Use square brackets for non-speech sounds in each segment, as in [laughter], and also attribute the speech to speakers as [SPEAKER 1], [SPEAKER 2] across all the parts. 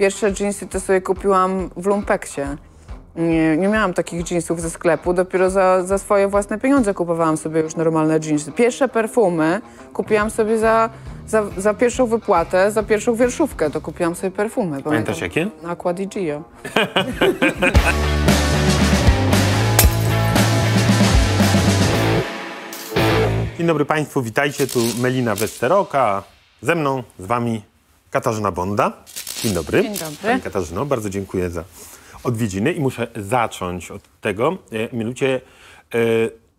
[SPEAKER 1] Pierwsze jeansy to sobie kupiłam w Lumpeksie. Nie, nie miałam takich jeansów ze sklepu, dopiero za, za swoje własne pieniądze kupowałam sobie już normalne jeansy. Pierwsze perfumy kupiłam sobie za, za, za pierwszą wypłatę, za pierwszą wierszówkę, to kupiłam sobie perfumy. Pamiętasz jakie? Aqua di Gio.
[SPEAKER 2] Dzień dobry Państwu, witajcie, tu Melina Westeroka, ze mną, z Wami Katarzyna Bonda. Dzień dobry. Dzień dobry. Pani Katarzyno, bardzo dziękuję za odwiedziny i muszę zacząć od tego, e, mianowicie e,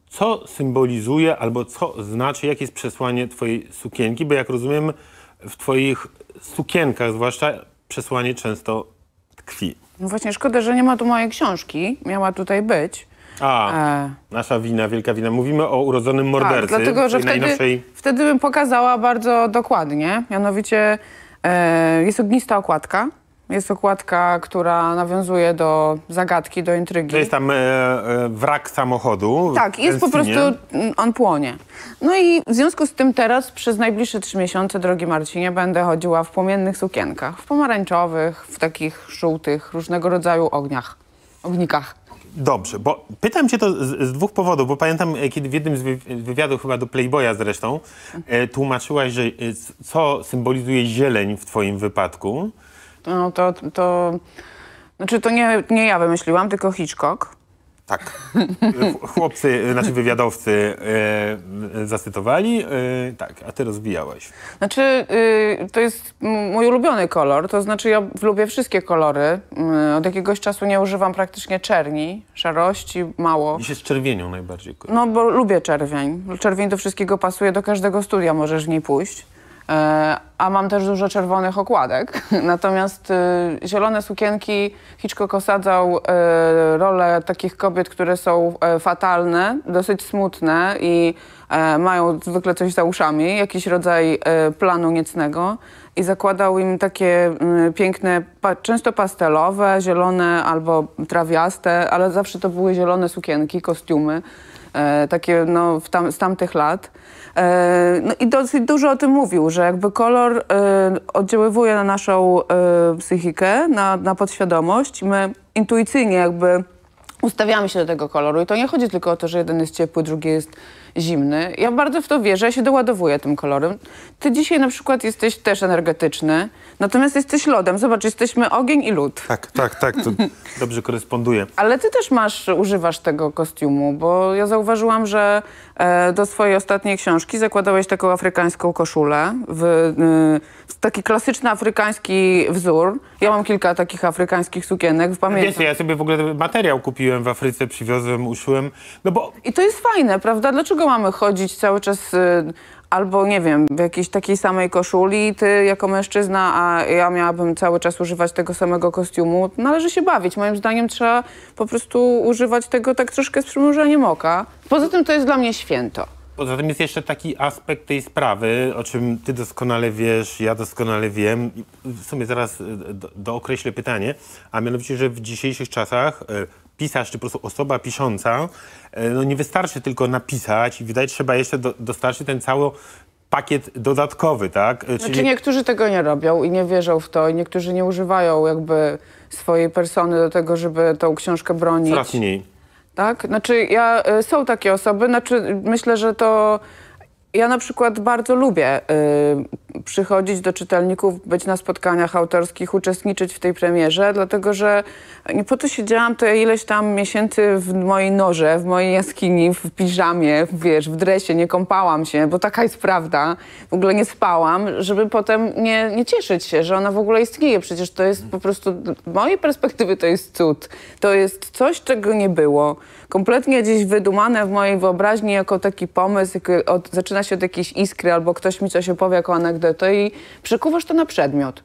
[SPEAKER 2] co symbolizuje albo co znaczy, jakie jest przesłanie twojej sukienki, bo jak rozumiem w twoich sukienkach zwłaszcza przesłanie często tkwi.
[SPEAKER 1] No właśnie szkoda, że nie ma tu mojej książki, miała tutaj być.
[SPEAKER 2] A, e... nasza wina, wielka wina. Mówimy o urodzonym tak, mordercy. Tak, dlatego, że wtedy, najnowszej...
[SPEAKER 1] wtedy bym pokazała bardzo dokładnie, mianowicie E, jest ognista okładka. Jest okładka, która nawiązuje do zagadki, do intrygi. To jest
[SPEAKER 2] tam e, e, wrak samochodu. Tak, jest po prostu,
[SPEAKER 1] mm, on płonie. No i w związku z tym teraz przez najbliższe trzy miesiące, drogi Marcinie, będę chodziła w płomiennych sukienkach. W pomarańczowych, w takich żółtych, różnego rodzaju ogniach, ognikach.
[SPEAKER 2] Dobrze, bo pytam cię to z, z, dwóch powodów, bo pamiętam, e, kiedy w jednym z wywiadów, chyba do Playboya zresztą, e, tłumaczyłaś, że e, co symbolizuje zieleń w twoim wypadku.
[SPEAKER 1] No to, to znaczy to nie, nie ja wymyśliłam, tylko Hitchcock. Tak.
[SPEAKER 2] Chłopcy, nasi znaczy wywiadowcy e, zacytowali, e, tak, a ty rozbijałeś.
[SPEAKER 1] Znaczy, y, to jest mój ulubiony kolor, to znaczy ja lubię wszystkie kolory. Y, od jakiegoś czasu nie używam praktycznie czerni, szarości, mało. się
[SPEAKER 2] z czerwienią najbardziej.
[SPEAKER 1] No, bo lubię czerwień. Czerwień do wszystkiego pasuje, do każdego studia możesz w niej pójść. E, a mam też dużo czerwonych okładek. [laughs] Natomiast e, zielone sukienki Hitchcock osadzał e, rolę takich kobiet, które są fatalne, dosyć smutne i mają zwykle coś za uszami, jakiś rodzaj planu niecnego i zakładał im takie mm, piękne, często pastelowe, zielone albo trawiaste, ale zawsze to były zielone sukienki, kostiumy, takie no, tam, z tamtych lat. E, no i dosyć dużo o tym mówił, że jakby kolor e, oddziaływuje na naszą e, psychikę, na, na podświadomość. My intuicyjnie jakby ustawiamy się do tego koloru i to nie chodzi tylko o to, że jeden jest ciepły, drugi jest zimny. Ja bardzo w to wierzę, ja się doładowuję tym kolorem. Ty dzisiaj na przykład jesteś też energetyczny, natomiast jesteś lodem. Zobacz, jesteśmy ogień i lód. Tak,
[SPEAKER 2] tak, tak, to [laughs] dobrze koresponduje.
[SPEAKER 1] Ale ty też masz, używasz tego kostiumu, bo ja zauważyłam, że e, do swojej ostatniej książki zakładałeś taką afrykańską koszulę, w, e, taki klasyczny afrykański wzór. Ja mam kilka takich afrykańskich sukienek, pamiętam. Wiecie,
[SPEAKER 2] ja sobie w ogóle materiał kupiłem w Afryce, przywiozłem, uszyłem,
[SPEAKER 1] no bo... I to jest fajne, prawda? Dlaczego dlaczego mamy chodzić cały czas y, albo, nie wiem, w jakiejś takiej samej koszuli, ty jako mężczyzna, a ja miałabym cały czas używać tego samego kostiumu? Należy się bawić. Moim zdaniem trzeba po prostu używać tego tak troszkę z przymurzeniem oka. Poza tym to jest dla mnie święto.
[SPEAKER 2] Poza tym jest jeszcze taki aspekt tej sprawy, o czym ty doskonale wiesz, ja doskonale wiem. W sumie zaraz y, do, dookreślę pytanie, a mianowicie, że w dzisiejszych czasach y pisarz, czy po prostu osoba pisząca, e, no nie wystarczy tylko napisać i wydaje trzeba jeszcze do, dostarczyć ten cały pakiet dodatkowy, tak? E, znaczy, czyli... Znaczy
[SPEAKER 1] niektórzy tego nie robią i nie wierzą w to i niektórzy nie używają jakby swojej persony do tego, żeby tą książkę bronić. Coraz mniej. Tak? Znaczy ja, e, są takie osoby, znaczy myślę, że to... Ja na przykład bardzo lubię y, przychodzić do czytelników, być na spotkaniach autorskich, uczestniczyć w tej premierze, dlatego że nie po to siedziałam to ileś tam miesięcy w mojej norze, w mojej jaskini, w piżamie, wiesz, w dresie, nie kąpałam się, bo taka jest prawda, w ogóle nie spałam, żeby potem nie, nie cieszyć się, że ona w ogóle istnieje. Przecież to jest po prostu, z mojej perspektywy to jest cud. To jest coś, czego nie było. Kompletnie gdzieś wydumane w mojej wyobraźni jako taki pomysł, od, zaczyna się od jakiejś iskry albo ktoś mi coś opowie jako anegdotę, to i przekuwasz to na przedmiot.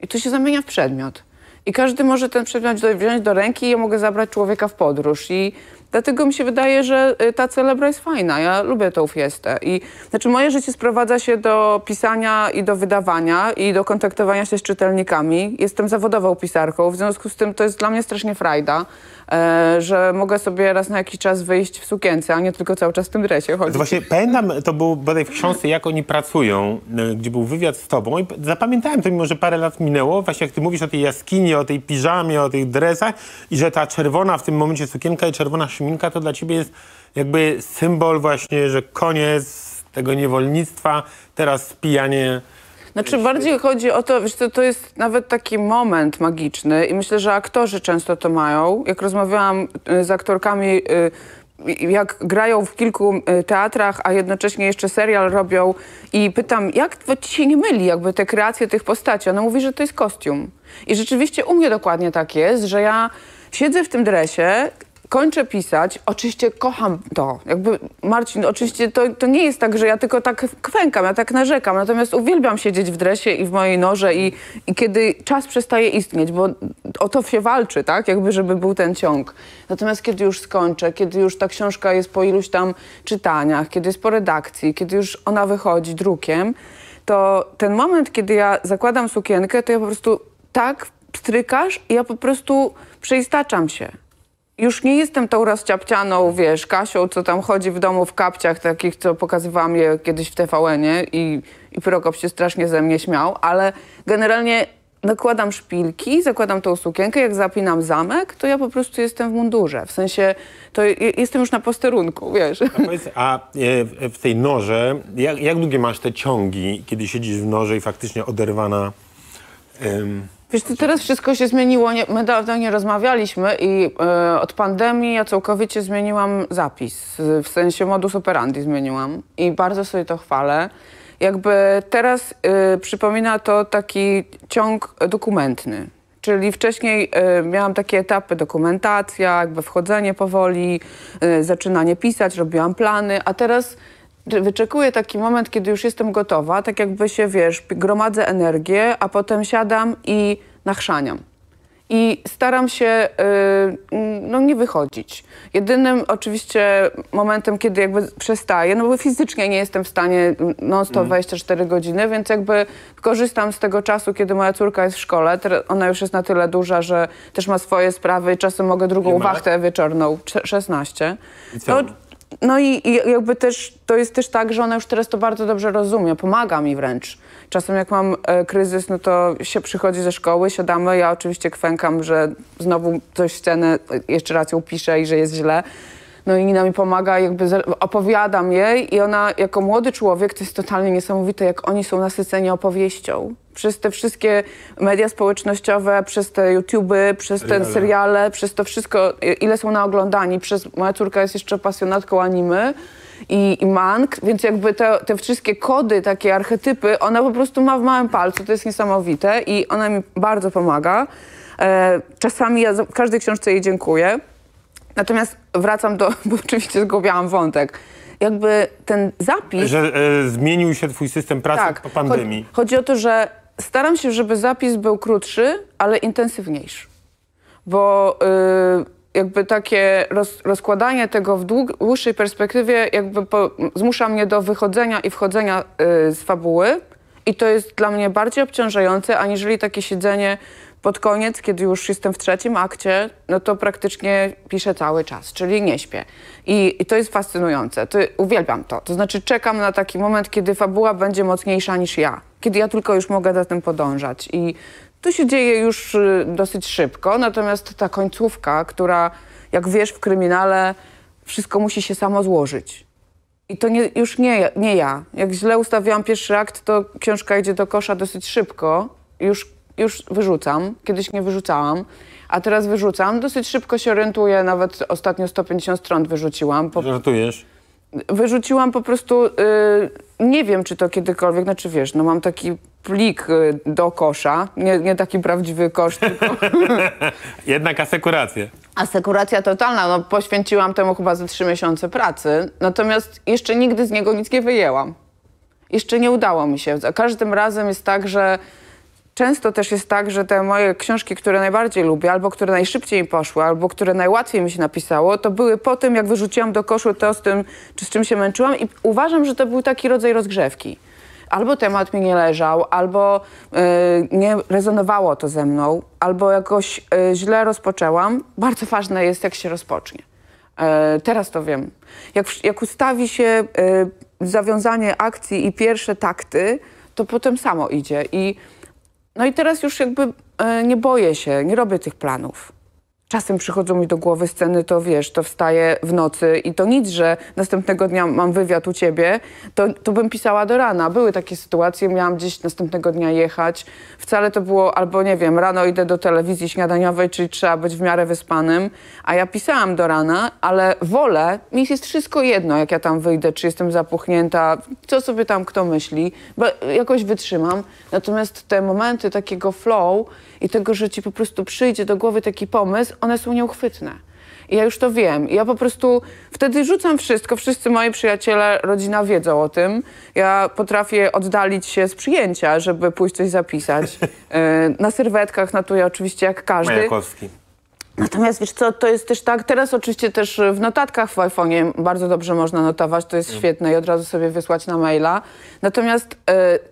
[SPEAKER 1] I to się zamienia w przedmiot. I każdy może ten przedmiot wziąć do ręki i ja mogę zabrać człowieka w podróż. I Dlatego mi się wydaje, że y, ta celebra jest fajna. Ja lubię tą fiestę. I, znaczy moje życie sprowadza się do pisania i do wydawania i do kontaktowania się z czytelnikami. Jestem zawodową pisarką, w związku z tym to jest dla mnie strasznie frajda, e, że mogę sobie raz na jakiś czas wyjść w sukience, a nie tylko cały czas w tym dresie chodzić. To
[SPEAKER 2] właśnie pamiętam, to był bodaj w książce Jak oni pracują, e, gdzie był wywiad z tobą i zapamiętałem to, mimo że parę lat minęło, właśnie jak ty mówisz o tej jaskini, o tej piżamie, o tych dresach i że ta czerwona w tym momencie sukienka i czerwona Siminka, to dla ciebie jest jakby symbol właśnie, że koniec tego niewolnictwa, teraz pijanie...
[SPEAKER 1] Znaczy bardziej chodzi o to, wiesz, to, to jest nawet taki moment magiczny i myślę, że aktorzy często to mają. Jak rozmawiałam y, z aktorkami, y, jak grają w kilku y, teatrach, a jednocześnie jeszcze serial robią i pytam, jak to ci się nie myli jakby te kreacje tych postaci? Ona mówi, że to jest kostium. I rzeczywiście u mnie dokładnie tak jest, że ja siedzę w tym dresie kończę pisać, oczywiście kocham to. Jakby, Marcin, oczywiście to, to nie jest tak, że ja tylko tak kwękam, ja tak narzekam, natomiast uwielbiam siedzieć w dresie i w mojej noże i, i kiedy czas przestaje istnieć, bo o to się walczy, tak? Jakby, żeby był ten ciąg. Natomiast kiedy już skończę, kiedy już ta książka jest po iluś tam czytaniach, kiedy jest po redakcji, kiedy już ona wychodzi drukiem, to ten moment, kiedy ja zakładam sukienkę, to ja po prostu tak strykasz i ja po prostu przeistaczam się już nie jestem tą rozciapcianą, wiesz, Kasią, co tam chodzi w domu w kapciach takich, co pokazywałam je kiedyś w TVN-ie i, i Prokop się strasznie ze mnie śmiał, ale generalnie nakładam szpilki, zakładam tą sukienkę, jak zapinam zamek, to ja po prostu jestem w mundurze. W sensie, to jestem już na posterunku, wiesz. A, powiedz,
[SPEAKER 2] a e, w tej noże, jak, jak długie masz te ciągi, kiedy siedzisz w noże i faktycznie oderwana...
[SPEAKER 1] Wiesz, to teraz wszystko się zmieniło. Nie, my dawno nie rozmawialiśmy i y, od pandemii ja całkowicie zmieniłam zapis. W sensie modus operandi zmieniłam i bardzo sobie to chwalę. Jakby teraz y, przypomina to taki ciąg dokumentny. Czyli wcześniej y, miałam takie etapy dokumentacja, jakby wchodzenie powoli, zaczynanie pisać, robiłam plany, a teraz wyczekuję taki moment, kiedy już jestem gotowa, tak jakby się, wiesz, gromadzę energię, a potem siadam i nachrzaniam. I staram się yy, no, nie wychodzić. Jedynym oczywiście momentem, kiedy jakby przestaję, no bo fizycznie nie jestem w stanie non-stop mm. godziny, więc jakby korzystam z tego czasu, kiedy moja córka jest w szkole. Ona już jest na tyle duża, że też ma swoje sprawy i czasem mogę drugą wachtę wieczorną, 16. To, no i, i, jakby też to jest też tak, że ona już teraz to bardzo dobrze rozumie, pomaga mi wręcz. Czasem jak mam e, kryzys, no to się przychodzi ze szkoły, siadamy, ja oczywiście kwękam, że znowu coś w scenę, e, jeszcze raz ją piszę i że jest źle. No i Nina mi pomaga, jakby opowiadam jej i ona jako młody człowiek, to jest totalnie niesamowite, jak oni są nasyceni opowieścią. Przez te wszystkie media społecznościowe, przez te YouTuby, przez te seriale, przez to wszystko, ile są oglądani, Przez, moja córka jest jeszcze pasjonatką animy i, i więc jakby te, te, wszystkie kody, takie archetypy, ona po prostu ma w małym palcu, to jest niesamowite i ona mi bardzo pomaga. E, czasami ja w każdej książce jej dziękuję. Natomiast wracam do, [laughs] bo oczywiście zgubiłam wątek. Jakby ten zapis... Że
[SPEAKER 2] e, zmienił się twój system pracy tak, po pandemii. Chodzi,
[SPEAKER 1] chodzi o to, że staram się, żeby zapis był krótszy, ale intensywniejszy. Bo... Y, jakby takie roz, rozkładanie tego w dłuższej perspektywie jakby po, zmusza mnie do wychodzenia i wchodzenia y, z fabuły. I to jest dla mnie bardziej obciążające, aniżeli takie siedzenie pod koniec, kiedy już jestem w trzecim akcie, no to praktycznie piszę cały czas, czyli nie śpię. I, i to jest fascynujące. To, uwielbiam to. To znaczy czekam na taki moment, kiedy fabuła będzie mocniejsza niż ja. Kiedy ja tylko już mogę za tym podążać. I to się dzieje już y, dosyć szybko, natomiast ta końcówka, która, jak wiesz, w kryminale wszystko musi się samo złożyć. I to nie, już nie, nie ja. Jak źle ustawiłam pierwszy akt, to książka idzie do kosza dosyć szybko. Już już wyrzucam, kiedyś nie wyrzucałam, a teraz wyrzucam. Dosyć szybko się orientuję, nawet ostatnio 150 stron wyrzuciłam. Po...
[SPEAKER 2] Żartujesz?
[SPEAKER 1] Wyrzuciłam po prostu, y, nie wiem czy to kiedykolwiek, znaczy wiesz, no mam taki plik y, do kosza, nie, nie, taki prawdziwy kosz, tylko...
[SPEAKER 2] [laughs] Jednak asekurację.
[SPEAKER 1] Asekuracja totalna, no poświęciłam temu chyba ze trzy miesiące pracy, natomiast jeszcze nigdy z niego nic nie wyjęłam. Jeszcze nie udało mi się. Za każdym razem jest tak, że często też jest tak, że te moje książki, które najbardziej lubię, albo które najszybciej mi poszły, albo które najłatwiej mi się napisało, to były po tym, jak wyrzuciłam do koszu to z tym, czy z czym się męczyłam i uważam, że to był taki rodzaj rozgrzewki. Albo temat mi nie leżał, albo e, nie rezonowało to ze mną, albo jakoś e, źle rozpoczęłam. Bardzo ważne jest, jak się rozpocznie. E, teraz to wiem. Jak, jak ustawi się zawiązanie akcji i pierwsze takty, to potem samo idzie. I no i teraz już jakby e, nie boję się, nie robię tych planów. Czasem przychodzą mi do głowy sceny, to wiesz, to wstaję w nocy i to nic, że następnego dnia mam wywiad u ciebie, to, to bym pisała do rana. Były takie sytuacje, miałam gdzieś następnego dnia jechać. Wcale to było albo, nie wiem, rano idę do telewizji śniadaniowej, czyli trzeba być w miarę wyspanym, a ja pisałam do rana, ale wolę, mi jest wszystko jedno, jak ja tam wyjdę, czy jestem zapuchnięta, co sobie tam kto myśli, bo jakoś wytrzymam. Natomiast te momenty takiego flow i tego, że ci po prostu przyjdzie do głowy taki pomysł, one są nieuchwytne. I ja już to wiem. I ja po prostu wtedy rzucam wszystko. Wszyscy moi przyjaciele, rodzina wiedzą o tym. Ja potrafię oddalić się z przyjęcia, żeby pójść coś zapisać. Yy, [laughs] na serwetkach natuję oczywiście jak każdy. Majakowski. Natomiast wiesz co, to jest też tak, teraz oczywiście też w notatkach w iPhone'ie bardzo dobrze można notować, to jest mm. świetne i od razu sobie wysłać na maila. Natomiast y,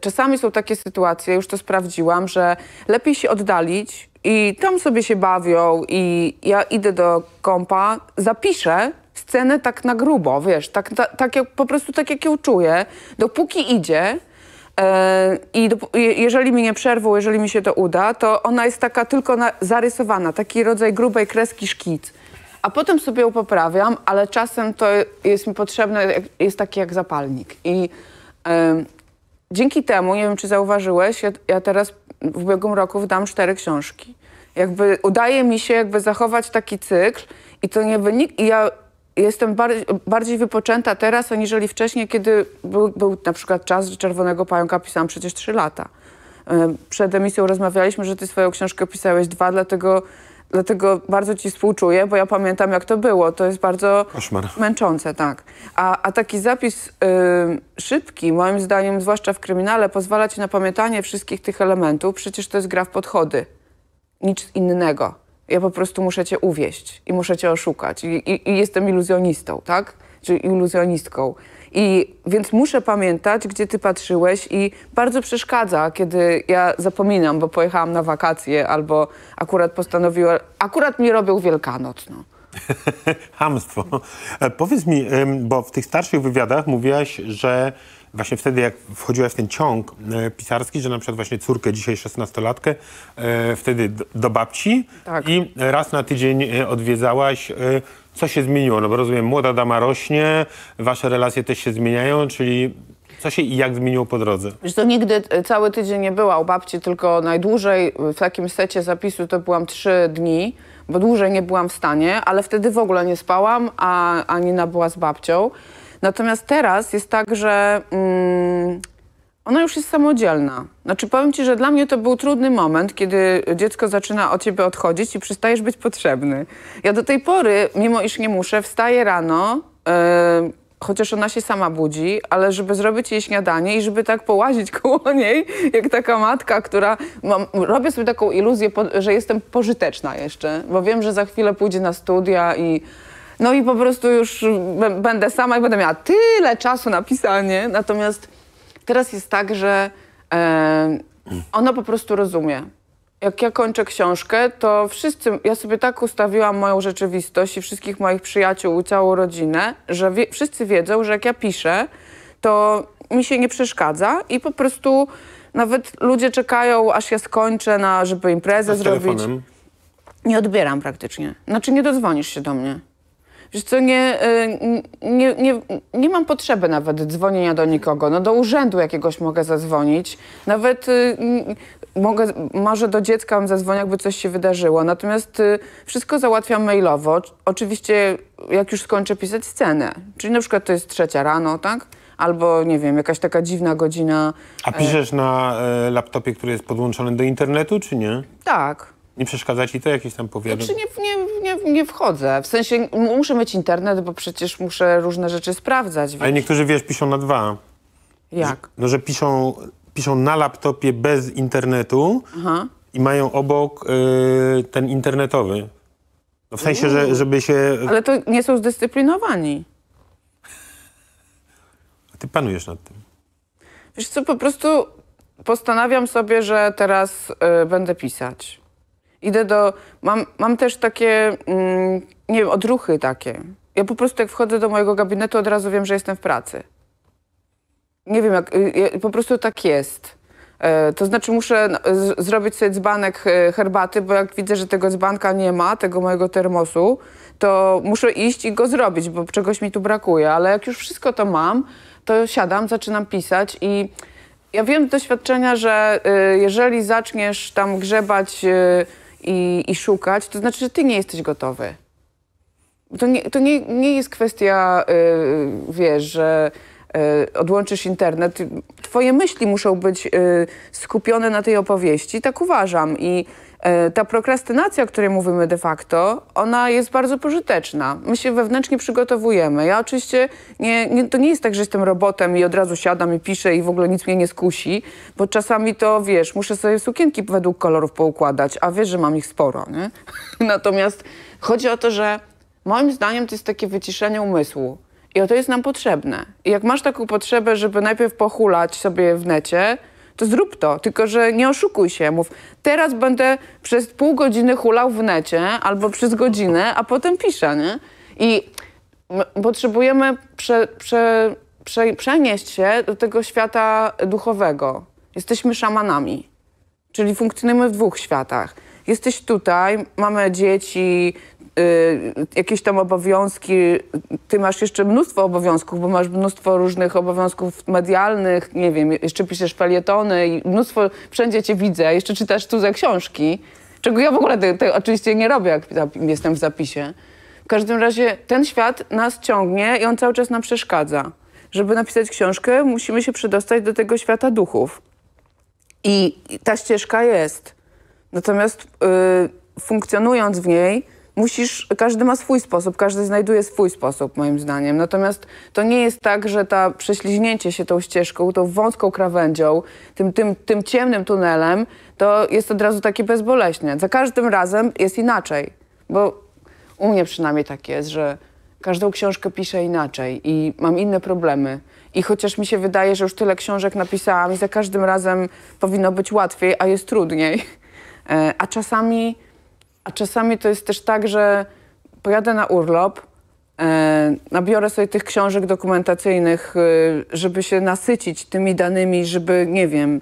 [SPEAKER 1] czasami są takie sytuacje, już to sprawdziłam, że lepiej się oddalić, i tam sobie się bawią i ja idę do kompa, zapiszę scenę tak na grubo, wiesz, tak, ta, tak jak, po prostu tak jak ją czuję, dopóki idzie, e, i do, jeżeli mi nie przerwą, jeżeli mi się to uda, to ona jest taka tylko na, zarysowana, taki rodzaj grubej kreski szkic. A potem sobie ją poprawiam, ale czasem to jest mi potrzebne, jest taki jak zapalnik. I dzięki temu, nie wiem czy zauważyłeś, ja, ja teraz w ubiegłym roku wydam cztery książki. Jakby udaje mi się jakby zachować taki cykl i to nie wynik... I ja jestem bardziej, bardziej wypoczęta teraz, aniżeli wcześniej, kiedy był, był na przykład czas, że Czerwonego Pająka pisałam przecież trzy lata. E, przed emisją rozmawialiśmy, że ty swoją książkę pisałeś dwa, dlatego Dlatego bardzo ci współczuję, bo ja pamiętam, jak to było. To jest bardzo Koszmar. męczące, tak. A, a taki zapis y, szybki, moim zdaniem, zwłaszcza w kryminale, pozwala ci na pamiętanie wszystkich tych elementów. Przecież to jest gra w podchody. Nic innego. Ja po prostu muszę cię uwieść i muszę cię oszukać. I, i, i jestem iluzjonistą, tak? Czyli iluzjonistką. I więc muszę pamiętać, gdzie ty patrzyłeś i bardzo przeszkadza, kiedy ja zapominam, bo pojechałam na wakacje albo akurat postanowiłam, akurat mi robił Wielkanoc, no.
[SPEAKER 2] [laughs] Hamstwo. E, powiedz mi, bo w tych starszych wywiadach mówiłaś, że właśnie wtedy, jak wchodziłaś w ten ciąg e, pisarski, że na przykład właśnie córkę, dzisiaj 16-latkę, e, wtedy do babci tak. i raz na tydzień odwiedzałaś co się zmieniło? No bo rozumiem, młoda dama rośnie, wasze relacje też się zmieniają, czyli co się i jak zmieniło po drodze?
[SPEAKER 1] to nigdy e, cały tydzień nie była u babci, tylko najdłużej w takim secie zapisu to byłam trzy dni, bo dłużej nie byłam w stanie, ale wtedy w ogóle nie spałam, a, Anina była z babcią. Natomiast teraz jest tak, że... Mm, ona już jest samodzielna. Znaczy powiem ci, że dla mnie to był trudny moment, kiedy dziecko zaczyna od ciebie odchodzić i przestajesz być potrzebny. Ja do tej pory, mimo iż nie muszę, wstaję rano, yy, chociaż ona się sama budzi, ale żeby zrobić jej śniadanie i żeby tak połazić [laughs] koło niej, jak taka matka, która... Mam, robię sobie taką iluzję, że jestem pożyteczna jeszcze, bo wiem, że za chwilę pójdzie na studia i... No i po prostu już będę sama i będę miała tyle czasu na pisanie, natomiast Teraz jest tak, że e, po prostu rozumie. Jak ja kończę książkę, to wszyscy, ja sobie tak ustawiłam moją rzeczywistość i wszystkich moich przyjaciół, całą rodzinę, że wie, wszyscy wiedzą, że jak ja piszę, to mi się nie przeszkadza i po prostu nawet ludzie czekają, aż ja skończę, na, żeby imprezę A z zrobić. Telefonem? Nie odbieram praktycznie. Znaczy nie dodzwonisz się do mnie. Wiesz co, nie, e, nie, nie, nie mam potrzeby nawet dzwonienia do nikogo. No do urzędu jakiegoś mogę zadzwonić. Nawet y, mogę, może do dziecka mam zadzwonić, jakby coś się wydarzyło. Natomiast y, wszystko załatwiam mailowo. Oczywiście jak już skończę pisać scenę. Czyli na przykład to jest trzecia rano, tak? albo nie wiem, jakaś taka dziwna godzina.
[SPEAKER 2] A e, piszesz na e, laptopie, który jest podłączony do internetu, czy nie?
[SPEAKER 1] Tak. Nie
[SPEAKER 2] przeszkadza ci to jakieś tam powiadomienie? Znaczy
[SPEAKER 1] nie, nie, nie, nie wchodzę. W sensie muszę mieć internet, bo przecież muszę różne rzeczy sprawdzać. Wiesz. Ale
[SPEAKER 2] niektórzy, wiesz, piszą na dwa. Jak? No, że piszą, piszą na laptopie bez internetu Aha. i mają obok y, ten internetowy. No, w sensie, że, mm. żeby się...
[SPEAKER 1] Ale to nie są zdyscyplinowani.
[SPEAKER 2] A ty panujesz nad tym.
[SPEAKER 1] Wiesz co, po prostu postanawiam sobie, że teraz y, będę pisać. Idę do... Mam, mam też takie, mm, nie wiem, odruchy takie. Ja po prostu jak wchodzę do mojego gabinetu, od razu wiem, że jestem w pracy. Nie wiem, jak, y, y, po prostu tak jest. E, to znaczy muszę no, zrobić sobie dzbanek e, herbaty, bo jak widzę, że tego dzbanka nie ma, tego mojego termosu, to muszę iść i go zrobić, bo czegoś mi tu brakuje. Ale jak już wszystko to mam, to siadam, zaczynam pisać i ja wiem z doświadczenia, że y, jeżeli zaczniesz tam grzebać i, i szukać, to znaczy, że ty nie jesteś gotowy. To nie, to nie, nie jest kwestia, yy, wiesz, że yy, odłączysz internet. Twoje myśli muszą być yy, skupione na tej opowieści, tak uważam. I E, ta prokrastynacja, o której mówimy de facto, ona jest bardzo pożyteczna. My się wewnętrznie przygotowujemy. Ja oczywiście, nie, nie, to nie jest tak, że jestem robotem i od razu siadam i piszę i w ogóle nic mnie nie skusi, bo czasami to, wiesz, muszę sobie sukienki według kolorów poukładać, a wiesz, że mam ich sporo, nie? [laughs] Natomiast chodzi o to, że moim zdaniem to jest takie wyciszenie umysłu. I o to jest nam potrzebne. I jak masz taką potrzebę, żeby najpierw pohulać sobie w necie, to zrób to, tylko że nie oszukuj się. Mów, teraz będę przez pół godziny hulał w necie albo przez godzinę, a potem piszę, nie? I potrzebujemy prze, prze, prze, przenieść się do tego świata duchowego. Jesteśmy szamanami, czyli funkcjonujemy w dwóch światach. Jesteś tutaj, mamy dzieci, Y, jakieś tam obowiązki, ty masz jeszcze mnóstwo obowiązków, bo masz mnóstwo różnych obowiązków medialnych, nie wiem, jeszcze piszesz felietony i mnóstwo, wszędzie cię widzę, jeszcze czytasz cudze książki, czego ja w ogóle te, te oczywiście nie robię, jak jestem w zapisie. W każdym razie ten świat nas ciągnie i on cały czas nam przeszkadza. Żeby napisać książkę, musimy się przedostać do tego świata duchów. I ta ścieżka jest. Natomiast y, funkcjonując w niej, musisz, każdy ma swój sposób, każdy znajduje swój sposób, moim zdaniem. Natomiast to nie jest tak, że ta prześliźnięcie się tą ścieżką, tą wąską krawędzią, tym, tym, tym ciemnym tunelem, to jest od razu takie bezboleśnie. Za każdym razem jest inaczej, bo u mnie przynajmniej tak jest, że każdą książkę piszę inaczej i mam inne problemy. I chociaż mi się wydaje, że już tyle książek napisałam i za każdym razem powinno być łatwiej, a jest trudniej. E, a czasami a czasami to jest też tak, że pojadę na urlop, e, nabiorę sobie tych książek dokumentacyjnych, e, żeby się nasycić tymi danymi, żeby, nie wiem,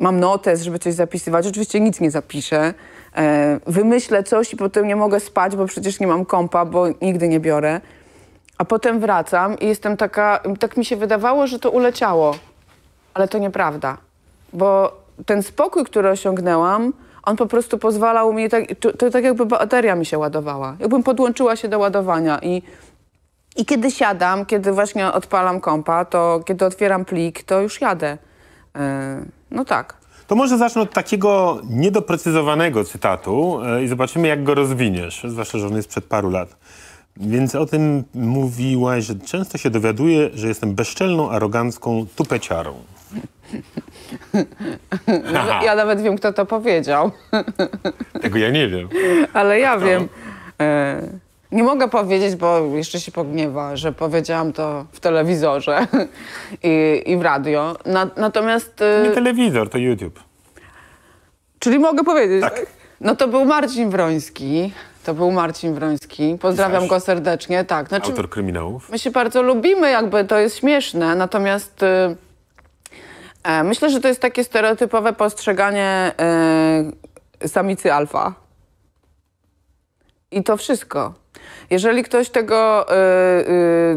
[SPEAKER 1] mam notes, żeby coś zapisywać. Oczywiście nic nie zapiszę. E, wymyślę coś i potem nie mogę spać, bo przecież nie mam kompa, bo nigdy nie biorę. A potem wracam i jestem taka, tak mi się wydawało, że to uleciało. Ale to nieprawda, bo ten spokój, który osiągnęłam, on po prostu pozwalał mi, tak, to, to tak jakby bateria mi się ładowała. Jakbym podłączyła się do ładowania i i kiedy siadam, kiedy właśnie odpalam kompa, to kiedy otwieram plik, to już jadę. E, no tak.
[SPEAKER 2] To może zacznę od takiego niedoprecyzowanego cytatu e, i zobaczymy, jak go rozwiniesz, zwłaszcza, że on jest przed paru lat. Więc o tym mówiłaś, że często się dowiaduję, że jestem bezczelną, arogancką tupeciarą.
[SPEAKER 1] No, ja nawet wiem, kto to powiedział.
[SPEAKER 2] Tego ja nie wiem.
[SPEAKER 1] Ale ja kto? wiem. E, nie mogę powiedzieć, bo jeszcze się pogniewa, że powiedziałam to w telewizorze i, i w radio. Na, natomiast... E, nie
[SPEAKER 2] telewizor, to YouTube.
[SPEAKER 1] Czyli mogę powiedzieć, tak. No to był Marcin Wroński. To był Marcin Wroński. Pozdrawiam go serdecznie. Tak. Znaczy, Autor kryminałów. My się bardzo lubimy, jakby to jest śmieszne. Natomiast... Y E, myślę, że to jest takie stereotypowe postrzeganie e, samicy alfa. I to wszystko. Jeżeli ktoś tego,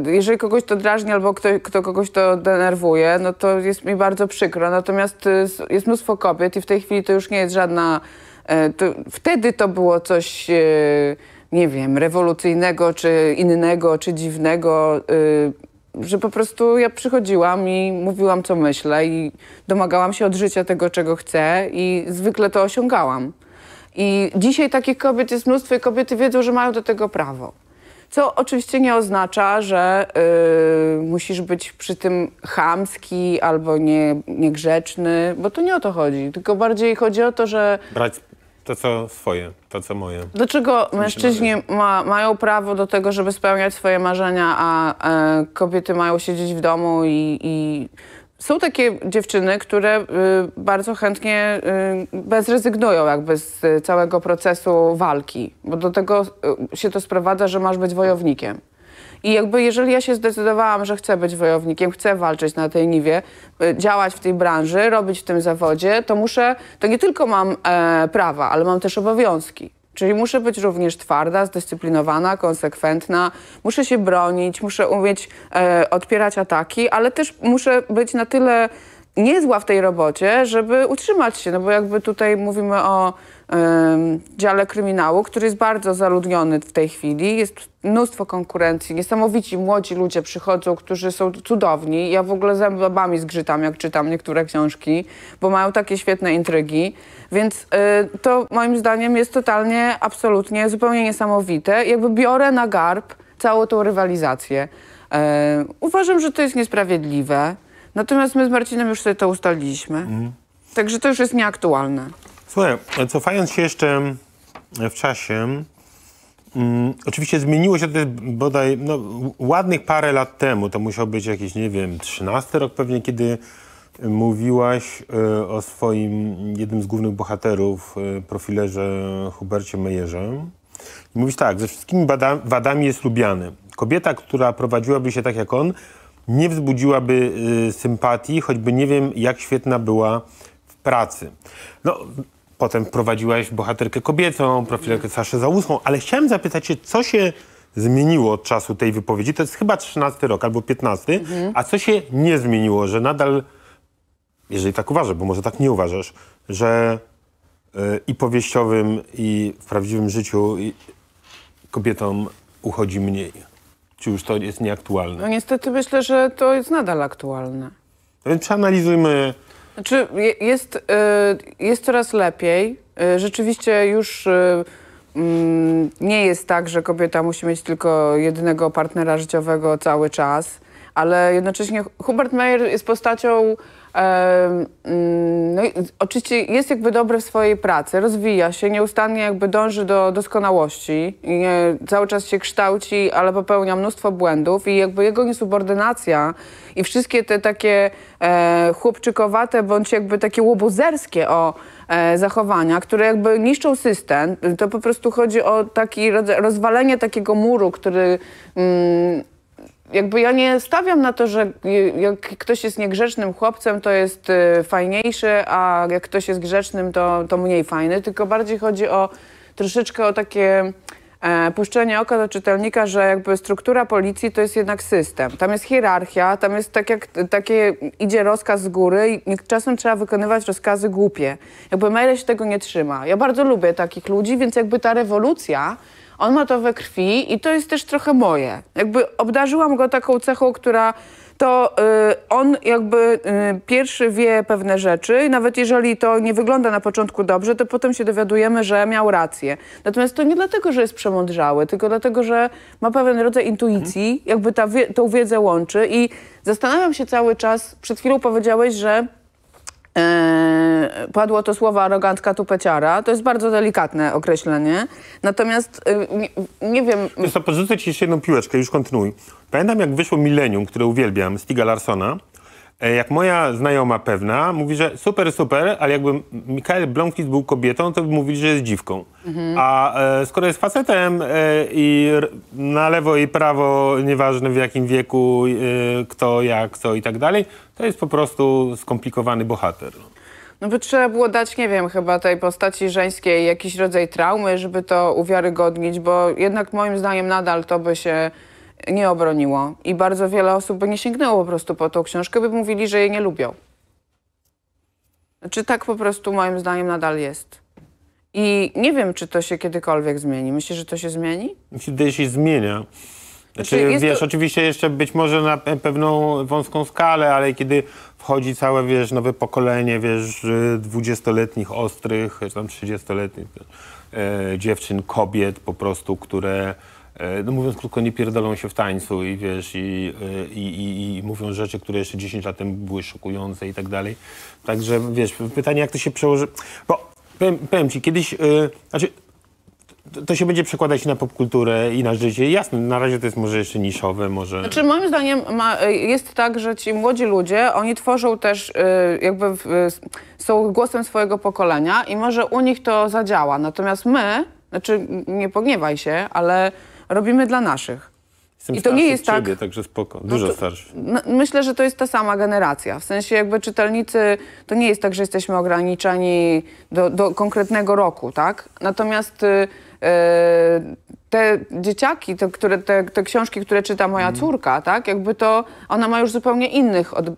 [SPEAKER 1] e, jeżeli kogoś to drażni albo kto, kto, kogoś to denerwuje, no to jest mi bardzo przykro. Natomiast jest mnóstwo kobiet i w tej chwili to już nie jest żadna... To, wtedy to było coś nie wiem, rewolucyjnego, czy innego, czy dziwnego że po prostu ja przychodziłam i mówiłam, co myślę i domagałam się od życia tego, czego chcę i zwykle to osiągałam. I dzisiaj takich kobiet jest mnóstwo i kobiety wiedzą, że mają do tego prawo. Co oczywiście nie oznacza, że yy, musisz być przy tym chamski albo nie, niegrzeczny, bo to nie o to chodzi. Tylko bardziej chodzi o to, że.
[SPEAKER 2] Brać to, co swoje, to, co moje.
[SPEAKER 1] Do czego mężczyźni ma, mają prawo do tego, żeby spełniać swoje marzenia, a e, kobiety mają siedzieć w domu i, i... Są takie dziewczyny, które y, bardzo chętnie y, bezrezygnują jakby z y, całego procesu walki, bo do tego y, się to sprowadza, że masz być wojownikiem. I jakby jeżeli ja się zdecydowałam, że chcę być wojownikiem, chcę walczyć na tej niwie, y, działać w tej branży, robić w tym zawodzie, to muszę, to nie tylko mam e, prawa, ale mam też obowiązki. Czyli muszę być również twarda, zdyscyplinowana, konsekwentna, muszę się bronić, muszę umieć e, odpierać ataki, ale też muszę być na tyle niezła w tej robocie, żeby utrzymać się, no bo jakby tutaj mówimy o dziale kryminału, który jest bardzo zaludniony w tej chwili. Jest mnóstwo konkurencji, niesamowici młodzi ludzie przychodzą, którzy są cudowni. Ja w ogóle zębami zgrzytam, jak czytam niektóre książki, bo mają takie świetne intrygi. Więc y, to moim zdaniem jest totalnie, absolutnie, zupełnie niesamowite. Jakby biorę na garb całą tą rywalizację. Y, uważam, że to jest niesprawiedliwe. Natomiast my z Marcinem już sobie to ustaliliśmy. Mm. Także to już jest nieaktualne.
[SPEAKER 2] Słuchaj, cofając się jeszcze mm, w czasie, mm, oczywiście zmieniło się to bodaj no, ładnych parę lat temu, to musiał być jakiś, nie wiem, 13 rok pewnie, kiedy y, mówiłaś y, o swoim jednym z głównych bohaterów, y, profilerze Hubercie Meyerze. mówisz tak, ze wszystkimi wadami jest lubiany. Kobieta, która prowadziłaby się tak jak on, nie wzbudziłaby y, sympatii, choćby nie wiem, jak świetna była w pracy. No, Potem prowadziłaś bohaterkę kobiecą, profilkę mm. Saszy Załuską, ale chciałem zapytać się, co się zmieniło od czasu tej wypowiedzi? To jest chyba 13 rok albo 15, mhm. a co się nie zmieniło, że nadal, jeżeli tak uważasz, bo może tak nie uważasz, że y, i powieściowym, i w prawdziwym życiu kobietom uchodzi mniej? Czy już to jest nieaktualne? No
[SPEAKER 1] niestety myślę, że to jest nadal aktualne.
[SPEAKER 2] więc przeanalizujmy
[SPEAKER 1] czy znaczy, jest, e, jest coraz lepiej? E, rzeczywiście już e, mm, nie jest tak, że kobieta musi mieć tylko jednego partnera życiowego cały czas, ale jednocześnie Hubert Meyer jest postacią Mm, no i oczywiście jest jakby dobry w swojej pracy, rozwija się, nieustannie jakby dąży do doskonałości, i cały czas się kształci, ale popełnia mnóstwo błędów i jakby jego niesubordynacja i wszystkie te takie e, chłopczykowate bądź jakby takie łobuzerskie o e, zachowania, które jakby niszczą system, to po prostu chodzi o taki rozwalenie takiego muru, który mm, jakby ja nie stawiam na to, że jak ktoś jest niegrzecznym chłopcem, to jest y, fajniejszy, a jak ktoś jest grzecznym, to, to mniej fajny, tylko bardziej chodzi o troszeczkę o takie e, puszczenie oka do czytelnika, że jakby struktura policji to jest jednak system. Tam jest hierarchia, tam jest tak jak takie idzie rozkaz z góry i czasem trzeba wykonywać rozkazy głupie. Jakby Mejle się tego nie trzyma. Ja bardzo lubię takich ludzi, więc jakby ta rewolucja on ma to we krwi i to jest też trochę moje. Jakby obdarzyłam go taką cechą, która to y, on jakby y, pierwszy wie pewne rzeczy i nawet jeżeli to nie wygląda na początku dobrze, to potem się dowiadujemy, że miał rację. Natomiast to nie dlatego, że jest przemądrzały, tylko dlatego, że ma pewien rodzaj intuicji, mhm. jakby ta wie, tą wiedzę łączy i zastanawiam się cały czas, przed chwilą powiedziałeś, że E, padło to słowo arogantka tupeciara. To jest bardzo delikatne określenie. Natomiast y, nie, nie wiem... Więc
[SPEAKER 2] to ci jeszcze jedną piłeczkę, już kontynuuj. Pamiętam jak wyszło Millennium, które uwielbiam, Stiga Larsona E, jak moja znajoma pewna mówi, że super, super, ale jakby Michael Blomkist był kobietą, to by mówili, że jest dziwką. Mhm. A e, skoro jest facetem e, i na lewo i prawo, nieważne w jakim wieku, e, kto, jak, co i tak dalej, to jest po prostu skomplikowany bohater. No,
[SPEAKER 1] no by trzeba było dać, nie wiem, chyba tej postaci żeńskiej jakiś rodzaj traumy, żeby to uwiarygodnić, bo jednak moim zdaniem nadal to by się nie obroniło i bardzo wiele osób by nie sięgnęło po prostu po tą książkę, by mówili, że jej nie lubią. Znaczy tak po prostu moim zdaniem nadal jest. I nie wiem, czy to się kiedykolwiek zmieni. Myślę, że to się zmieni?
[SPEAKER 2] Myślę, się zmienia. Znaczy, znaczy wiesz, to... oczywiście jeszcze być może na pewną wąską skalę, ale kiedy wchodzi całe, wiesz, nowe pokolenie, wiesz, dwudziestoletnich, ostrych, czy tam trzydziestoletnich e, dziewczyn, kobiet po prostu, które E, no mówiąc krótko, nie pierdolą się w tańcu i wiesz, i, e, i, i, i mówią rzeczy, które jeszcze 10 lat temu były szokujące i tak dalej. Także wiesz, pytanie jak to się przełoży, bo powiem, powiem ci, kiedyś, yy, znaczy to się będzie przekładać na popkulturę i na życie. Jasne, na razie to jest może jeszcze niszowe, może... Znaczy
[SPEAKER 1] moim zdaniem ma, jest tak, że ci młodzi ludzie, oni tworzą też y, jakby w, są głosem swojego pokolenia i może u nich to zadziała. Natomiast my, znaczy nie pogniewaj się, ale robimy dla naszych. Jestem I to nie jest tak- ciebie, tak,
[SPEAKER 2] także spoko, no dużo no to, starszy.
[SPEAKER 1] Myślę, że to jest ta sama generacja. W sensie jakby czytelnicy, to nie jest tak, że jesteśmy ograniczeni do, do konkretnego roku, tak? Natomiast y, y, te dzieciaki, te, które, te, te, książki, które czyta moja mm. córka, tak? Jakby to, ona ma już zupełnie innych od, y,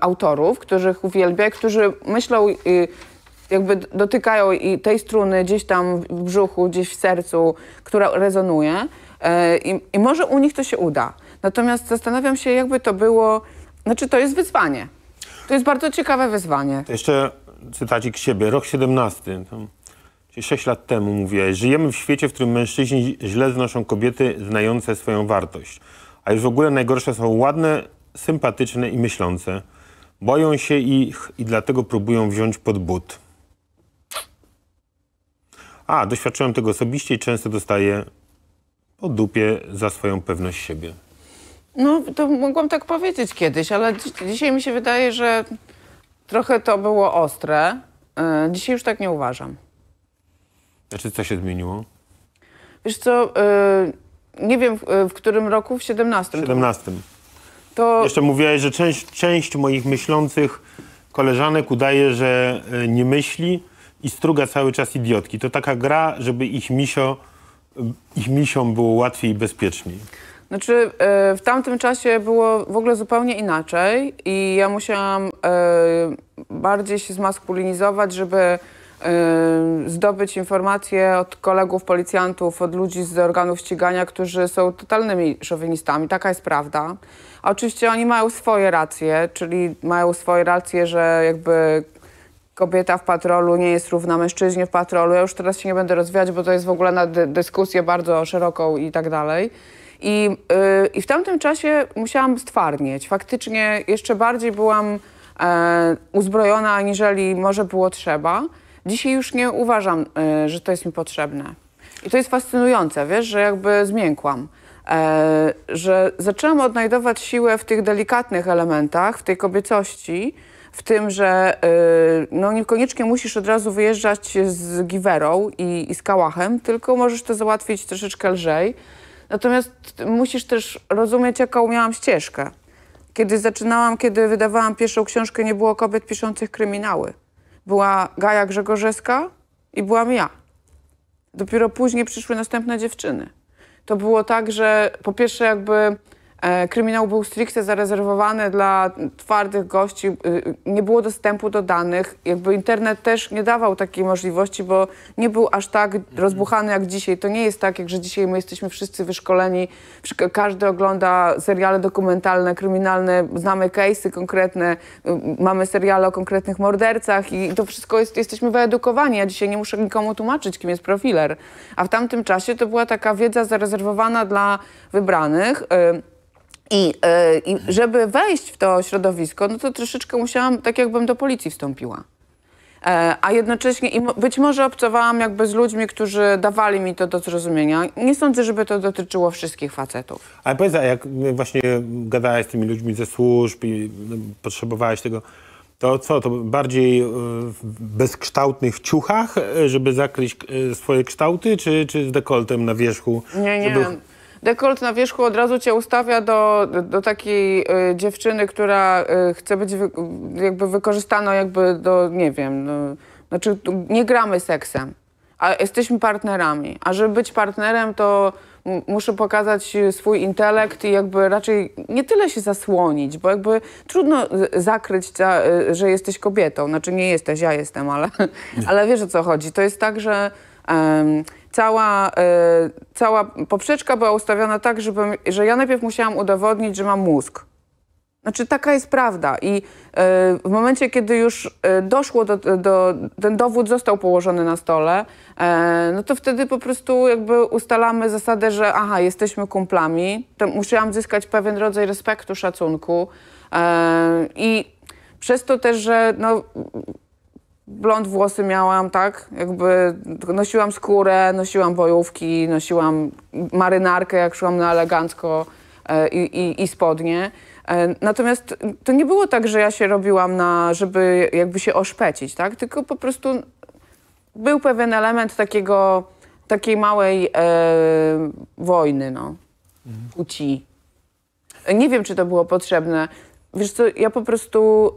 [SPEAKER 1] autorów, których uwielbia, którzy myślą y, jakby dotykają i tej struny gdzieś tam w brzuchu, gdzieś w sercu, która rezonuje e, i, i może u nich to się uda. Natomiast zastanawiam się, jakby to było, znaczy to jest wyzwanie. To jest bardzo ciekawe wyzwanie.
[SPEAKER 2] To jeszcze cytacik siebie, rok 17, tam, czyli 6 lat temu mówię, żyjemy w świecie, w którym mężczyźni źle znoszą kobiety znające swoją wartość. A już w ogóle najgorsze są ładne, sympatyczne i myślące. Boją się ich i dlatego próbują wziąć pod but. A, doświadczyłem tego osobiście i często dostaję po dupie za swoją pewność siebie.
[SPEAKER 1] No, to mogłam tak powiedzieć kiedyś, ale dzisiaj mi się wydaje, że trochę to było ostre. Yy, dzisiaj już tak nie uważam.
[SPEAKER 2] Znaczy, co się zmieniło?
[SPEAKER 1] Wiesz co, yy, nie wiem w, w, którym roku, w 17. W 17. To... Jeszcze
[SPEAKER 2] mówiłaś, że część, część moich myślących koleżanek udaje, że e, nie myśli, i struga cały czas idiotki. To taka gra, żeby ich, misio, ich misiom było łatwiej i bezpieczniej.
[SPEAKER 1] Znaczy, e, w tamtym czasie było w ogóle zupełnie inaczej i ja musiałam e, bardziej się zmaskulinizować, żeby e, zdobyć informacje od kolegów policjantów, od ludzi z organów ścigania, którzy są totalnymi szowinistami. Taka jest prawda. A oczywiście oni mają swoje racje, czyli mają swoje racje, że jakby kobieta w patrolu nie jest równa mężczyźnie w patrolu. Ja już teraz się nie będę rozwijać, bo to jest w ogóle na dy dyskusję bardzo szeroką i tak dalej. I, yy, I w tamtym czasie musiałam stwardnieć. Faktycznie jeszcze bardziej byłam e, uzbrojona, aniżeli może było trzeba. Dzisiaj już nie uważam, e, że to jest mi potrzebne. I to jest fascynujące, wiesz, że jakby zmiękłam. E, że zaczęłam odnajdować siłę w tych delikatnych elementach, w tej kobiecości, w tym, że y, no, niekoniecznie musisz od razu wyjeżdżać z giwerą i, i z kałachem, tylko możesz to załatwić troszeczkę lżej. Natomiast musisz też rozumieć, jaką miałam ścieżkę. Kiedy zaczynałam, kiedy wydawałam pierwszą książkę, nie było kobiet piszących kryminały. Była Gaja Grzegorzeska i byłam ja. Dopiero później przyszły następne dziewczyny. To było tak, że po pierwsze jakby E, kryminał był stricte zarezerwowany dla twardych gości, y, nie było dostępu do danych. Jakby internet też nie dawał takiej możliwości, bo nie był aż tak mhm. rozbuchany jak dzisiaj. To nie jest tak, jak że dzisiaj my jesteśmy wszyscy wyszkoleni, każdy ogląda seriale dokumentalne, kryminalne, znamy case'y konkretne, y, mamy seriale o konkretnych mordercach i to wszystko jest, jesteśmy wyedukowani. Ja dzisiaj nie muszę nikomu tłumaczyć, kim jest profiler. A w tamtym czasie to była taka wiedza zarezerwowana dla wybranych, y, i, yy, I, żeby wejść w to środowisko, no to troszeczkę musiałam, tak jakbym do policji wstąpiła. E, a jednocześnie i być może obcowałam jakby z ludźmi, którzy dawali mi to do zrozumienia. Nie sądzę, żeby to dotyczyło wszystkich facetów.
[SPEAKER 2] Ale powiedz, a jak właśnie gadałaś z tymi ludźmi ze służb i no, potrzebowałaś tego, to co, to bardziej e, w bezkształtnych ciuchach, e, żeby zakryć swoje kształty, czy, czy z dekoltem na wierzchu? Nie, nie. Żeby
[SPEAKER 1] dekolt na wierzchu od razu cię ustawia do, do takiej y, dziewczyny, która y, chce być wy, jakby wykorzystana jakby do, nie wiem, no, znaczy nie gramy seksem, a jesteśmy partnerami. A żeby być partnerem, to muszę pokazać swój intelekt i jakby raczej nie tyle się zasłonić, bo jakby trudno zakryć, y, że jesteś kobietą. Znaczy nie jesteś, ja jestem, ale, ale wiesz o co chodzi. To jest tak, że cała, e, cała poprzeczka była ustawiona tak, żeby że ja najpierw musiałam udowodnić, że mam mózg. Znaczy taka jest prawda i e, w momencie, kiedy już e, doszło do, do, ten dowód został położony na stole, no to wtedy po prostu jakby ustalamy zasadę, że aha, jesteśmy kumplami, to musiałam zyskać pewien rodzaj respektu, szacunku i przez to też, że no, blond włosy miałam, tak? Jakby nosiłam skórę, nosiłam bojówki, nosiłam marynarkę, jak szłam na elegancko e, i, i, i spodnie. E, natomiast to nie było tak, że ja się robiłam na, żeby jakby się oszpecić, tak? Tylko po prostu był pewien element takiego, takiej małej e, wojny, no. Płci. Nie wiem, czy to było potrzebne. Wiesz co, ja po prostu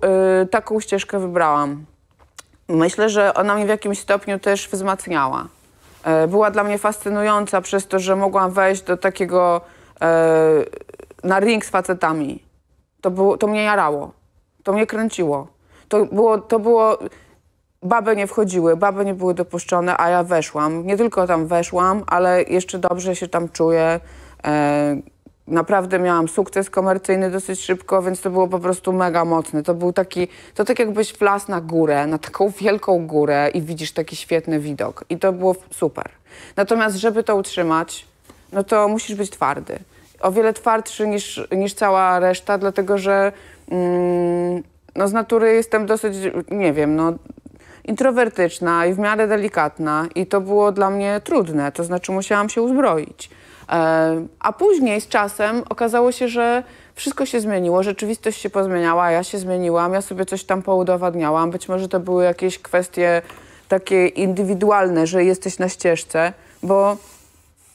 [SPEAKER 1] y, taką ścieżkę wybrałam myślę, że ona mnie w jakimś stopniu też wzmacniała. E, była dla mnie fascynująca przez to, że mogłam wejść do takiego e, na ring z facetami. To, było, to mnie jarało. To mnie kręciło. To było, to było... Baby nie wchodziły, baby nie były dopuszczone, a ja weszłam. Nie tylko tam weszłam, ale jeszcze dobrze się tam czuję. E, naprawdę miałam sukces komercyjny dosyć szybko, więc to było po prostu mega mocne. To był taki, to tak jakbyś wlazł na górę, na taką wielką górę i widzisz taki świetny widok. I to było super. Natomiast, żeby to utrzymać, no to musisz być twardy. O wiele twardszy niż, niż cała reszta, dlatego że mm, no z natury jestem dosyć, nie wiem, no introwertyczna i w miarę delikatna i to było dla mnie trudne, to znaczy musiałam się uzbroić. E, a później z czasem okazało się, że wszystko się zmieniło, rzeczywistość się pozmieniała, ja się zmieniłam, ja sobie coś tam poudowadniałam. Być może to były jakieś kwestie takie indywidualne, że jesteś na ścieżce, bo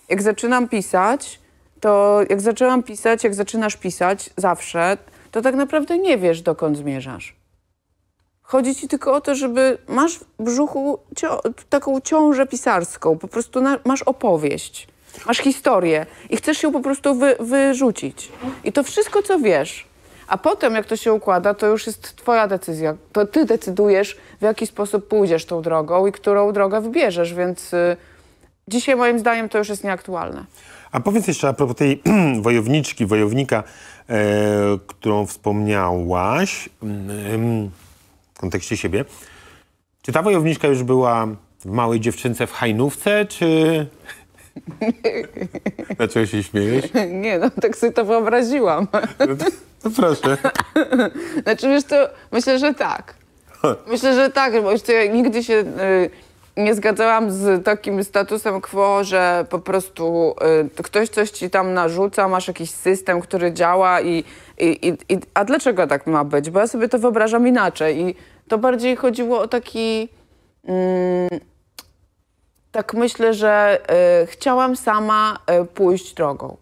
[SPEAKER 1] jak zaczynam pisać, to jak zaczęłam pisać, jak zaczynasz pisać zawsze, to tak naprawdę nie wiesz, dokąd zmierzasz. Chodzi ci tylko o to, żeby masz w brzuchu cio taką ciążę pisarską, po prostu masz opowieść masz historię i chcesz ją po prostu wy, wyrzucić. I to wszystko, co wiesz. A potem, jak to się układa, to już jest twoja decyzja. To ty decydujesz, w jaki sposób pójdziesz tą drogą i którą drogę wybierzesz, więc y, dzisiaj moim zdaniem to już jest nieaktualne.
[SPEAKER 2] A powiedz jeszcze a propos tej [clears throat] wojowniczki, wojownika, e, którą wspomniałaś mm, w kontekście siebie. Czy ta wojowniczka już była w małej dziewczynce w hajnówce, czy Dlaczego [laughs] się śmiejesz?
[SPEAKER 1] [laughs] Nie, no tak sobie to wyobraziłam. [laughs]
[SPEAKER 2] No, to, proszę.
[SPEAKER 1] Znaczy wiesz to, myślę, że tak. Myślę, że tak, bo jeszcze ja nigdy się y, nie zgadzałam z takim statusem quo, że po prostu y, ktoś coś ci tam narzuca, masz jakiś system, który działa i, i, i, i... A dlaczego tak ma być? Bo ja sobie to wyobrażam inaczej i to bardziej chodziło o taki... Mm, tak myślę, że y, chciałam sama y, pójść drogą,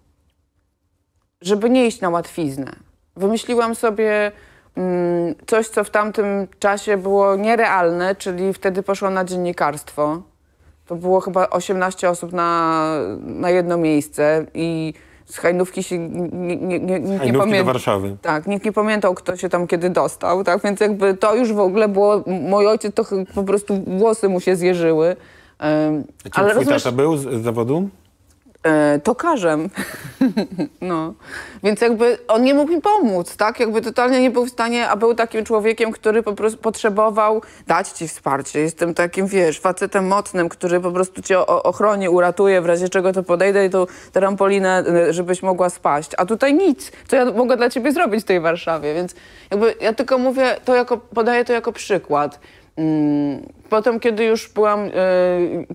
[SPEAKER 1] żeby nie iść na łatwiznę. Wymyśliłam sobie mm, coś, co w tamtym czasie było nierealne, czyli wtedy poszłam na dziennikarstwo. To było chyba 18 osób na, na jedno miejsce i z Hajnówki się nie, nie, nie, nikt nie pamiętał. Warszawy. Tak, nikt nie pamiętał, kto się tam kiedy dostał, tak? Więc jakby to już w ogóle było, mój ojciec to po prostu włosy mu się zjeżyły. A czy ale rozumiesz, tata był z, z zawodu? E, tokarzem. [laughs] no. Więc jakby on nie mógł mi pomóc, tak? Jakby totalnie nie był w stanie, a był takim człowiekiem, który po prostu potrzebował dać ci wsparcie. Jestem takim, wiesz, facetem mocnym, który po prostu cię ochroni, uratuje, w razie czego to podejdę i tą trampolinę, y, żebyś mogła spaść. A tutaj nic, co ja mogę dla ciebie zrobić w tej Warszawie. Więc jakby ja tylko mówię, to jako, podaję to jako przykład. Mm potem, kiedy już byłam, e,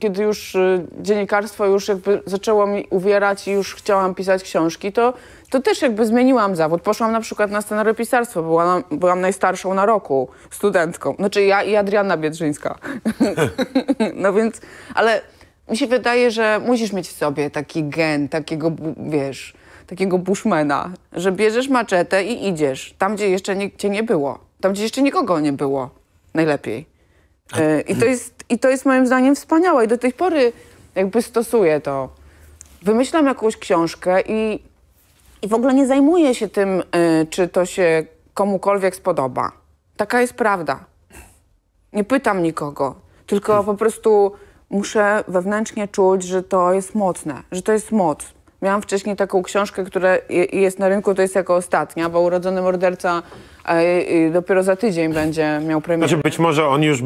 [SPEAKER 1] kiedy już e, dziennikarstwo już jakby zaczęło mi uwierać i już chciałam pisać książki, to, to też jakby zmieniłam zawód. Poszłam na przykład na scenariopisarstwo, byłam, byłam najstarszą na roku studentką. Znaczy ja i Adriana Biedrzyńska. [laughs] no więc, ale mi się wydaje, że musisz mieć w sobie taki gen, takiego, wiesz, takiego bushmana, że bierzesz maczetę i idziesz tam, gdzie jeszcze nie, cię nie było. Tam, gdzie jeszcze nikogo nie było. Najlepiej. E, I to, jest, I to jest moim zdaniem wspaniałe i do tej pory jakby stosuję to. Wymyślam jakąś książkę i, i w ogóle nie zajmuję się tym, e, czy to się komukolwiek spodoba. Taka jest prawda. Nie pytam nikogo, tylko po prostu muszę wewnętrznie czuć, że to jest mocne, że to jest moc. Miałam wcześniej taką książkę, która jest na rynku, to jest jako ostatnia, bo Urodzony Morderca dopiero za tydzień będzie miał premierę. Znaczy
[SPEAKER 2] być może on już,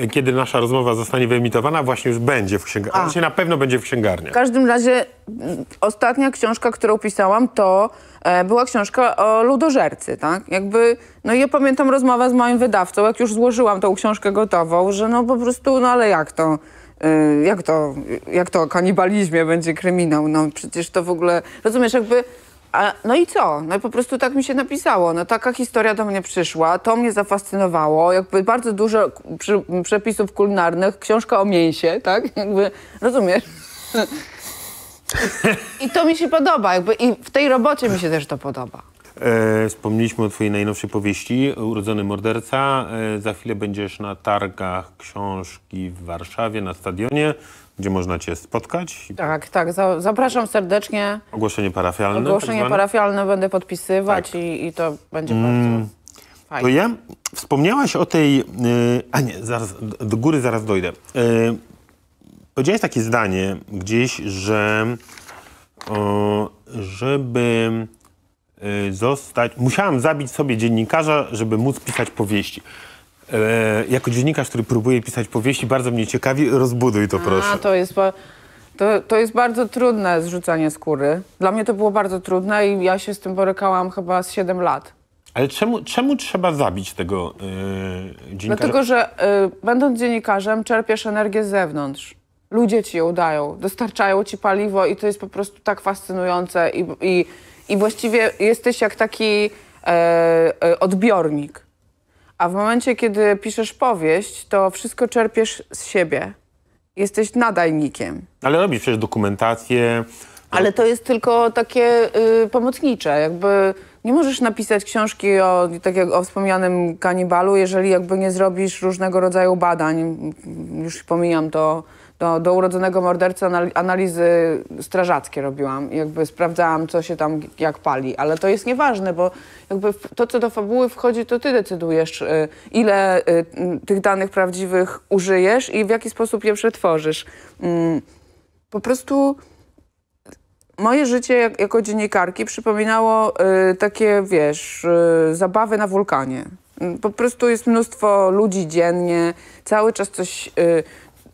[SPEAKER 2] e, kiedy nasza rozmowa zostanie wyemitowana, właśnie już będzie w księgarni. Znaczy na pewno będzie w księgarni. W
[SPEAKER 1] każdym razie mm, ostatnia książka, którą pisałam, to e, była książka o ludożercy, tak? Jakby, no i ja pamiętam rozmowę z moim wydawcą, jak już złożyłam tą książkę gotową, że no po prostu, no ale jak to? Y, jak to, jak to o kanibalizmie będzie kryminał? No przecież to w ogóle, rozumiesz, jakby... A, no i co? No i po prostu tak mi się napisało. No taka historia do mnie przyszła, to mnie zafascynowało. Jakby bardzo dużo przy, przepisów kulinarnych, książka o mięsie, tak? [laughs] Jakby, rozumiesz? [laughs] I to mi się podoba, jakby i w tej robocie mi się też to podoba.
[SPEAKER 2] E, wspomnieliśmy o Twojej najnowszej powieści, Urodzony Morderca. E, za chwilę będziesz na targach książki w Warszawie, na stadionie, gdzie można Cię spotkać.
[SPEAKER 1] Tak, tak. Za, zapraszam serdecznie.
[SPEAKER 2] Ogłoszenie parafialne. Tak Ogłoszenie tak
[SPEAKER 1] parafialne będę podpisywać tak. i, i, to będzie mm.
[SPEAKER 2] bardzo fajne. To ja wspomniałaś o tej. Yy, a nie, zaraz, do góry zaraz dojdę. Yy, powiedziałaś takie zdanie gdzieś, że o, żeby Y, zostać. Musiałam zabić sobie dziennikarza, żeby móc pisać powieści. E, jako dziennikarz, który próbuje pisać powieści, bardzo mnie ciekawi. Rozbuduj to, proszę. A,
[SPEAKER 1] to jest. To, to jest bardzo trudne zrzucanie skóry. Dla mnie to było bardzo trudne i ja się z tym borykałam chyba z 7 lat.
[SPEAKER 2] Ale czemu, czemu trzeba zabić tego yy, dziennikarza? Dlatego, że
[SPEAKER 1] y, będąc dziennikarzem czerpiesz energię z zewnątrz. Ludzie ci ją dają, dostarczają ci paliwo i to jest po prostu tak fascynujące i, i i właściwie jesteś jak taki e, e, odbiornik. A w momencie, kiedy piszesz powieść, to wszystko czerpiesz z siebie. Jesteś nadajnikiem.
[SPEAKER 2] Ale robisz przecież dokumentację. No.
[SPEAKER 1] Ale to jest tylko takie y, pomocnicze, jakby nie możesz napisać książki o, tak jak o wspomnianym kanibalu, jeżeli jakby nie zrobisz różnego rodzaju badań, już pomijam to do, no, do urodzonego mordercy analizy strażackie robiłam. Jakby sprawdzałam, co się tam, jak pali. Ale to jest nieważne, bo jakby to, co do fabuły wchodzi, to ty decydujesz, y, ile y, tych danych prawdziwych użyjesz i w jaki sposób je przetworzysz. Mm. Po prostu moje życie jako dziennikarki przypominało y, takie, wiesz, zabawy na wulkanie. Mm, po prostu jest mnóstwo ludzi dziennie, cały czas coś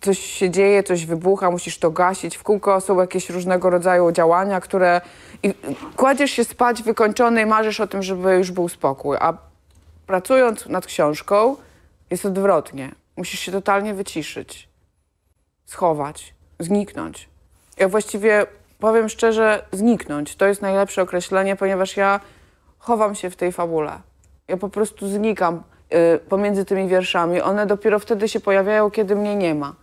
[SPEAKER 1] coś się dzieje, coś wybucha, musisz to gasić. W kółko są jakieś różnego rodzaju działania, które... I kładziesz się spać wykończony i marzysz o tym, żeby już był spokój. A pracując nad książką jest odwrotnie. Musisz się totalnie wyciszyć, schować, zniknąć. Ja właściwie powiem szczerze, zniknąć. To jest najlepsze określenie, ponieważ ja chowam się w tej fabule. Ja po prostu znikam y, pomiędzy tymi wierszami. One dopiero wtedy się pojawiają, kiedy mnie nie ma.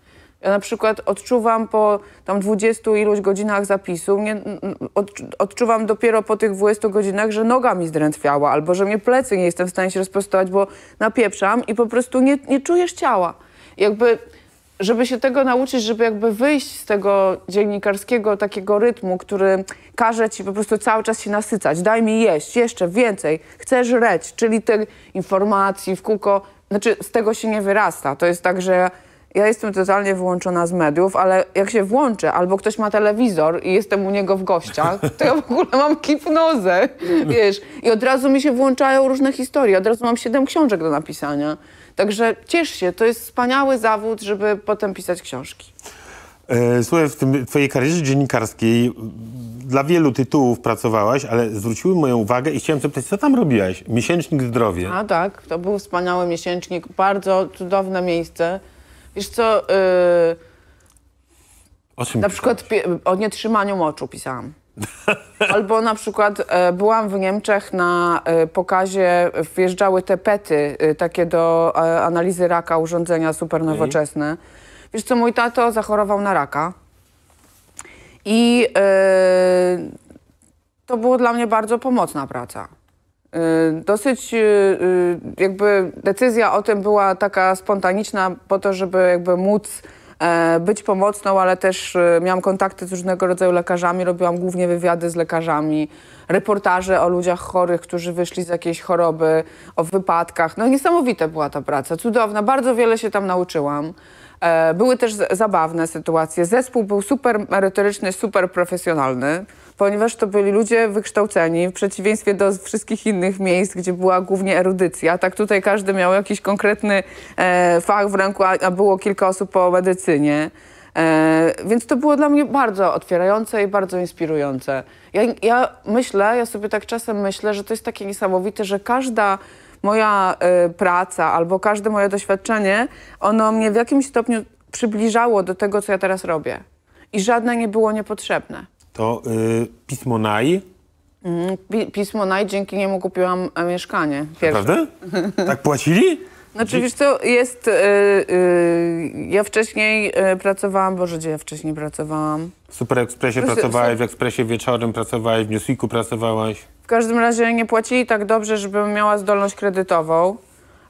[SPEAKER 1] Ja na przykład odczuwam po tam 20 iluś godzinach zapisu, mnie, odczuwam dopiero po tych 20 godzinach, że noga mi zdrętwiała albo że mnie plecy nie jestem w stanie się rozprostować, bo napieprzam i po prostu nie, nie czujesz ciała. Jakby, żeby się tego nauczyć, żeby jakby wyjść z tego dziennikarskiego takiego rytmu, który każe ci po prostu cały czas się nasycać, daj mi jeść, jeszcze więcej, chcesz reć, czyli tych informacji w kółko, znaczy z tego się nie wyrasta. To jest tak, że ja jestem totalnie wyłączona z mediów, ale jak się włączę, albo ktoś ma telewizor i jestem u niego w gościach, to ja w ogóle mam hipnozę, [laughs] wiesz. I od razu mi się włączają różne historie, od razu mam siedem książek do napisania. Także ciesz się, to jest wspaniały zawód, żeby potem pisać książki.
[SPEAKER 2] E, słuchaj, w tym twojej karierze dziennikarskiej mm, dla wielu tytułów pracowałaś, ale zwróciły moją uwagę i chciałem zapytać, co tam robiłaś? Miesięcznik Zdrowie.
[SPEAKER 1] A tak, to był wspaniały miesięcznik, bardzo cudowne miejsce. Wiesz co, yy, o czym na przykład o nietrzymaniu moczu pisałam. [laughs] Albo na przykład e, byłam w Niemczech na e, pokazie, wjeżdżały te pety, e, takie do e, analizy raka, urządzenia supernowoczesne. Wiesz co, mój tato zachorował na raka. I e, to była dla mnie bardzo pomocna praca. Y, dosyć y, y, jakby decyzja o tym była taka spontaniczna po to, żeby jakby móc e, być pomocną, ale też miałam kontakty z różnego rodzaju lekarzami, robiłam głównie wywiady z lekarzami, reportaże o ludziach chorych, którzy wyszli z jakiejś choroby, o wypadkach. No niesamowita była ta praca, cudowna, bardzo wiele się tam nauczyłam. E, były też zabawne sytuacje. Zespół był super merytoryczny, super profesjonalny ponieważ to byli ludzie wykształceni, w przeciwieństwie do wszystkich innych miejsc, gdzie była głównie erudycja. Tak tutaj każdy miał jakiś konkretny e, fach w ręku, a, a było kilka osób po medycynie. E, więc to było dla mnie bardzo otwierające i bardzo inspirujące. Ja, ja, myślę, ja sobie tak czasem myślę, że to jest takie niesamowite, że każda moja y, praca albo każde moje doświadczenie, ono mnie w jakimś stopniu przybliżało do tego, co ja teraz robię. I żadne nie było niepotrzebne
[SPEAKER 2] to y, pismo Naj.
[SPEAKER 1] Mm, pismo Naj, dzięki niemu kupiłam e, mieszkanie. Prawda? Tak płacili? No oczywiście, to jest... Y, y, ja wcześniej y, pracowałam, Boże, gdzie ja wcześniej pracowałam? W
[SPEAKER 2] Super Expressie pracowałeś, w Ekspresie wieczorem pracowałeś, w Newsweeku pracowałaś.
[SPEAKER 1] W każdym razie nie płacili tak dobrze, żebym miała zdolność kredytową.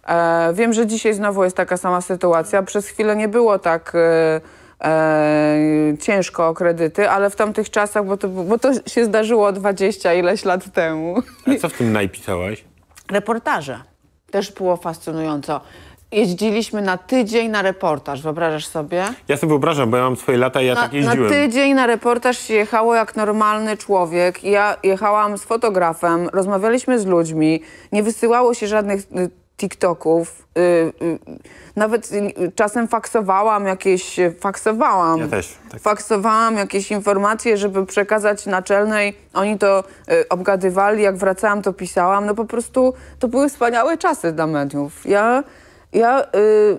[SPEAKER 1] E, wiem, że dzisiaj znowu jest taka sama sytuacja. Przez chwilę nie było tak... Y, e, ciężko o kredyty, ale w tamtych czasach, bo to, bo to się zdarzyło 20 ileś lat temu. A co w tym
[SPEAKER 2] najpisałaś?
[SPEAKER 1] Reportaże. Też było fascynująco. Jeździliśmy na tydzień na reportaż, wyobrażasz sobie?
[SPEAKER 2] Ja sobie wyobrażam, bo ja mam swoje lata i ja na, tak jeździłem. Na tydzień
[SPEAKER 1] na reportaż się jechało jak normalny człowiek. Ja jechałam z fotografem, rozmawialiśmy z ludźmi, nie wysyłało się żadnych TikToków. Y, y, nawet czasem faksowałam jakieś, faksowałam. Ja też. Tak. Faksowałam jakieś informacje, żeby przekazać naczelnej. Oni to y, obgadywali, jak wracałam, to pisałam. No po prostu to były wspaniałe czasy dla mediów. Ja, ja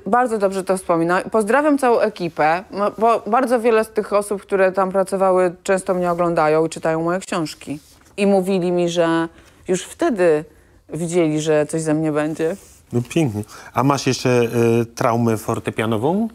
[SPEAKER 1] bardzo dobrze to wspominam. Pozdrawiam całą ekipę, bo bardzo wiele z tych osób, które tam pracowały, często mnie oglądają i czytają moje książki. I mówili mi, że już wtedy widzieli, że coś ze mnie będzie.
[SPEAKER 2] No pięknie. A masz jeszcze y, traumę fortepianową?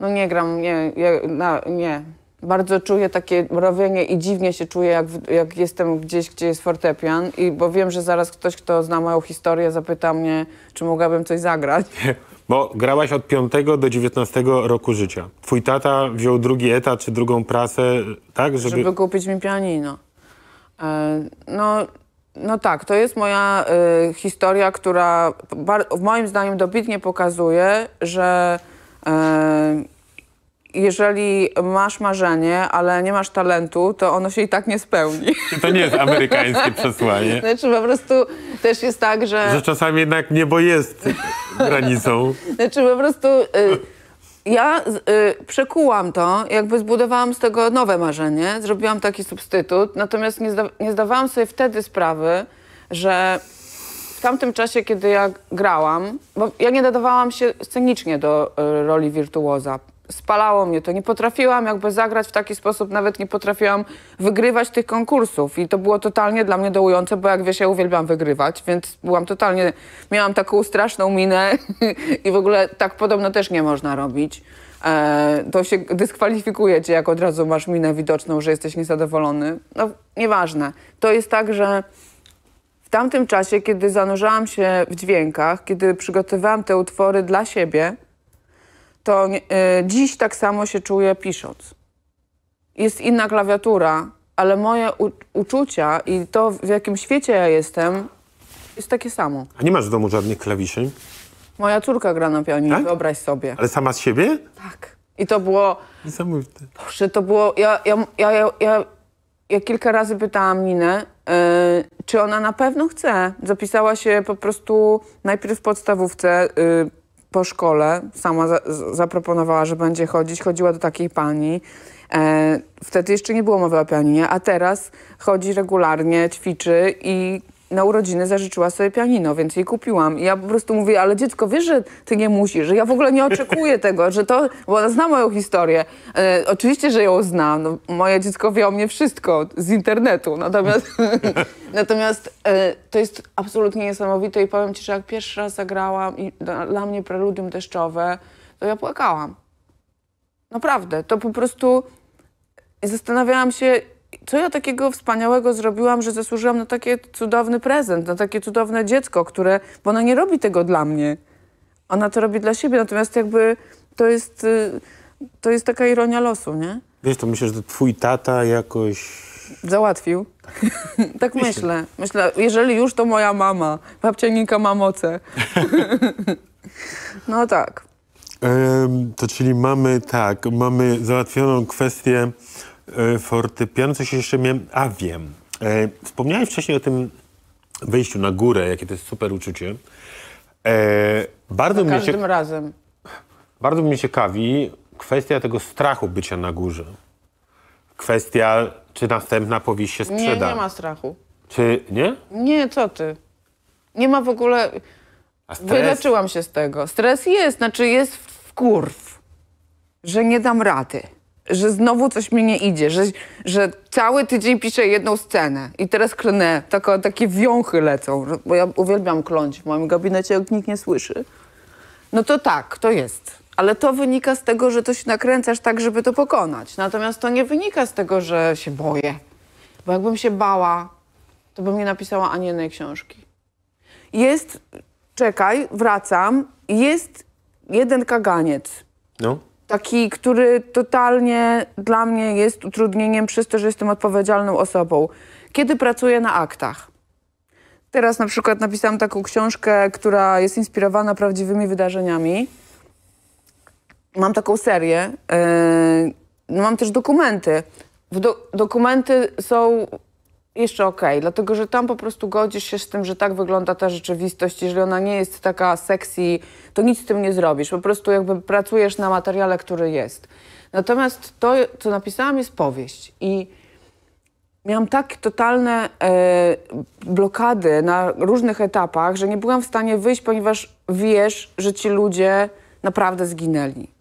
[SPEAKER 1] No nie gram, nie, ja, na, nie. Bardzo czuję takie rowienie i dziwnie się czuję, jak, jak jestem gdzieś, gdzie jest fortepian, i, bo wiem, że zaraz ktoś, kto zna moją historię, zapyta mnie, czy mogłabym coś zagrać. [laughs]
[SPEAKER 2] Bo grałaś od 5 do 19 roku życia. Twój tata wziął drugi etat czy drugą prasę, tak? Żeby, żeby
[SPEAKER 1] kupić mi pianino. E, no, no tak, to jest moja y, historia, która w moim zdaniem dobitnie pokazuje, że y, jeżeli masz marzenie, ale nie masz talentu, to ono się i tak nie spełni.
[SPEAKER 2] To nie jest amerykańskie [laughs] przesłanie.
[SPEAKER 1] Znaczy po prostu też jest tak, że... Że
[SPEAKER 2] czasami jednak niebo jest granicą.
[SPEAKER 1] Znaczy po prostu... Y, ja y, przekułam to, jakby zbudowałam z tego nowe marzenie, zrobiłam taki substytut, natomiast nie, zda nie zdawałam sobie wtedy sprawy, że w tamtym czasie, kiedy ja grałam, bo ja nie dodawałam się scenicznie do y, roli wirtuoza, spalało mnie to. Nie potrafiłam jakby zagrać w taki sposób, nawet nie potrafiłam wygrywać tych konkursów i to było totalnie dla mnie dołujące, bo jak wiesz, ja uwielbiam wygrywać, więc byłam totalnie, miałam taką straszną minę [laughs] i w ogóle tak podobno też nie można robić. E, to się dyskwalifikuje cię, jak od razu masz minę widoczną, że jesteś niezadowolony. No, nieważne. To jest tak, że w tamtym czasie, kiedy zanurzałam się w dźwiękach, kiedy przygotowywałam te utwory dla siebie, to e, dziś tak samo się czuję pisząc. Jest inna klawiatura, ale moje uczucia i to, w jakim świecie ja jestem, jest takie samo.
[SPEAKER 2] A nie masz w domu żadnych klawiszy?
[SPEAKER 1] Moja córka gra na pianinie, tak? wyobraź sobie.
[SPEAKER 2] Ale sama z siebie? Tak.
[SPEAKER 1] I to było... Niesamowite. Boże, to było... Ja, ja, ja, ja, ja kilka razy pytałam Minę, e, czy ona na pewno chce. Zapisała się po prostu najpierw w podstawówce, y, po szkole sama za zaproponowała, że będzie chodzić, chodziła do takiej pani. E, wtedy jeszcze nie było mowy o pianinie, a teraz chodzi regularnie, ćwiczy i na urodziny zażyczyła sobie pianino, więc jej kupiłam. I ja po prostu mówię, ale dziecko, wiesz, że ty nie musisz, że ja w ogóle nie oczekuję [laughs] tego, że to, bo ona zna moją historię. E, oczywiście, że ją znam. No, moje dziecko wie o mnie wszystko z internetu. Natomiast, [laughs] natomiast e, to jest absolutnie niesamowite i powiem ci, że jak pierwszy raz zagrałam i dla mnie preludium deszczowe, to ja płakałam. Naprawdę. To po prostu zastanawiałam się, co ja takiego wspaniałego zrobiłam, że zasłużyłam na taki cudowny prezent, na takie cudowne dziecko, które, bo ona nie robi tego dla mnie. Ona to robi dla siebie, natomiast jakby to jest, y, to jest taka ironia losu, nie?
[SPEAKER 2] Wiesz, to myślę, że twój tata jakoś...
[SPEAKER 1] Załatwił. Tak, [laughs] tak myślę. myślę. Myślę, jeżeli już, to moja mama. Babcia Nika ma moce. [laughs] no tak.
[SPEAKER 2] to czyli mamy, tak, mamy załatwioną kwestię E, fortepianu coś jeszcze miałem... A, wiem. E, Wspomniałem wcześniej o tym wyjściu na górę, jakie to jest super uczucie. E, bardzo mnie każdym się, razem. Bardzo mnie ciekawi kwestia tego strachu bycia na górze. Kwestia, czy następna powieść się sprzeda. Nie, nie ma strachu. Czy nie?
[SPEAKER 1] Nie, co ty? Nie ma w ogóle... A stres? Wyleczyłam się z tego. Stres jest, znaczy jest w kurw, że nie dam rady że znowu coś mi nie idzie, że, że cały tydzień piszę jedną scenę i teraz klnę, taka, takie wiąchy lecą, bo ja uwielbiam kląć w moim gabinecie, jak nikt nie słyszy. No to tak, to jest. Ale to wynika z tego, że to się nakręcasz tak, żeby to pokonać. Natomiast to nie wynika z tego, że się boję. Bo jakbym się bała, to bym nie napisała ani jednej książki. Jest, czekaj, wracam, jest jeden kaganiec. No taki, który totalnie dla mnie jest utrudnieniem przez to, że jestem odpowiedzialną osobą. Kiedy pracuję na aktach? Teraz na przykład napisałam taką książkę, która jest inspirowana prawdziwymi wydarzeniami. Mam taką serię. Yy, mam też dokumenty. Do, dokumenty są jeszcze okej, okay, dlatego że tam po prostu godzisz się z tym, że tak wygląda ta rzeczywistość. Jeżeli ona nie jest taka sexy, to nic z tym nie zrobisz. Po prostu jakby pracujesz na materiale, który jest. Natomiast to, co napisałam, jest powieść. I miałam tak totalne e, blokady na różnych etapach, że nie byłam w stanie wyjść, ponieważ wiesz, że ci ludzie naprawdę zginęli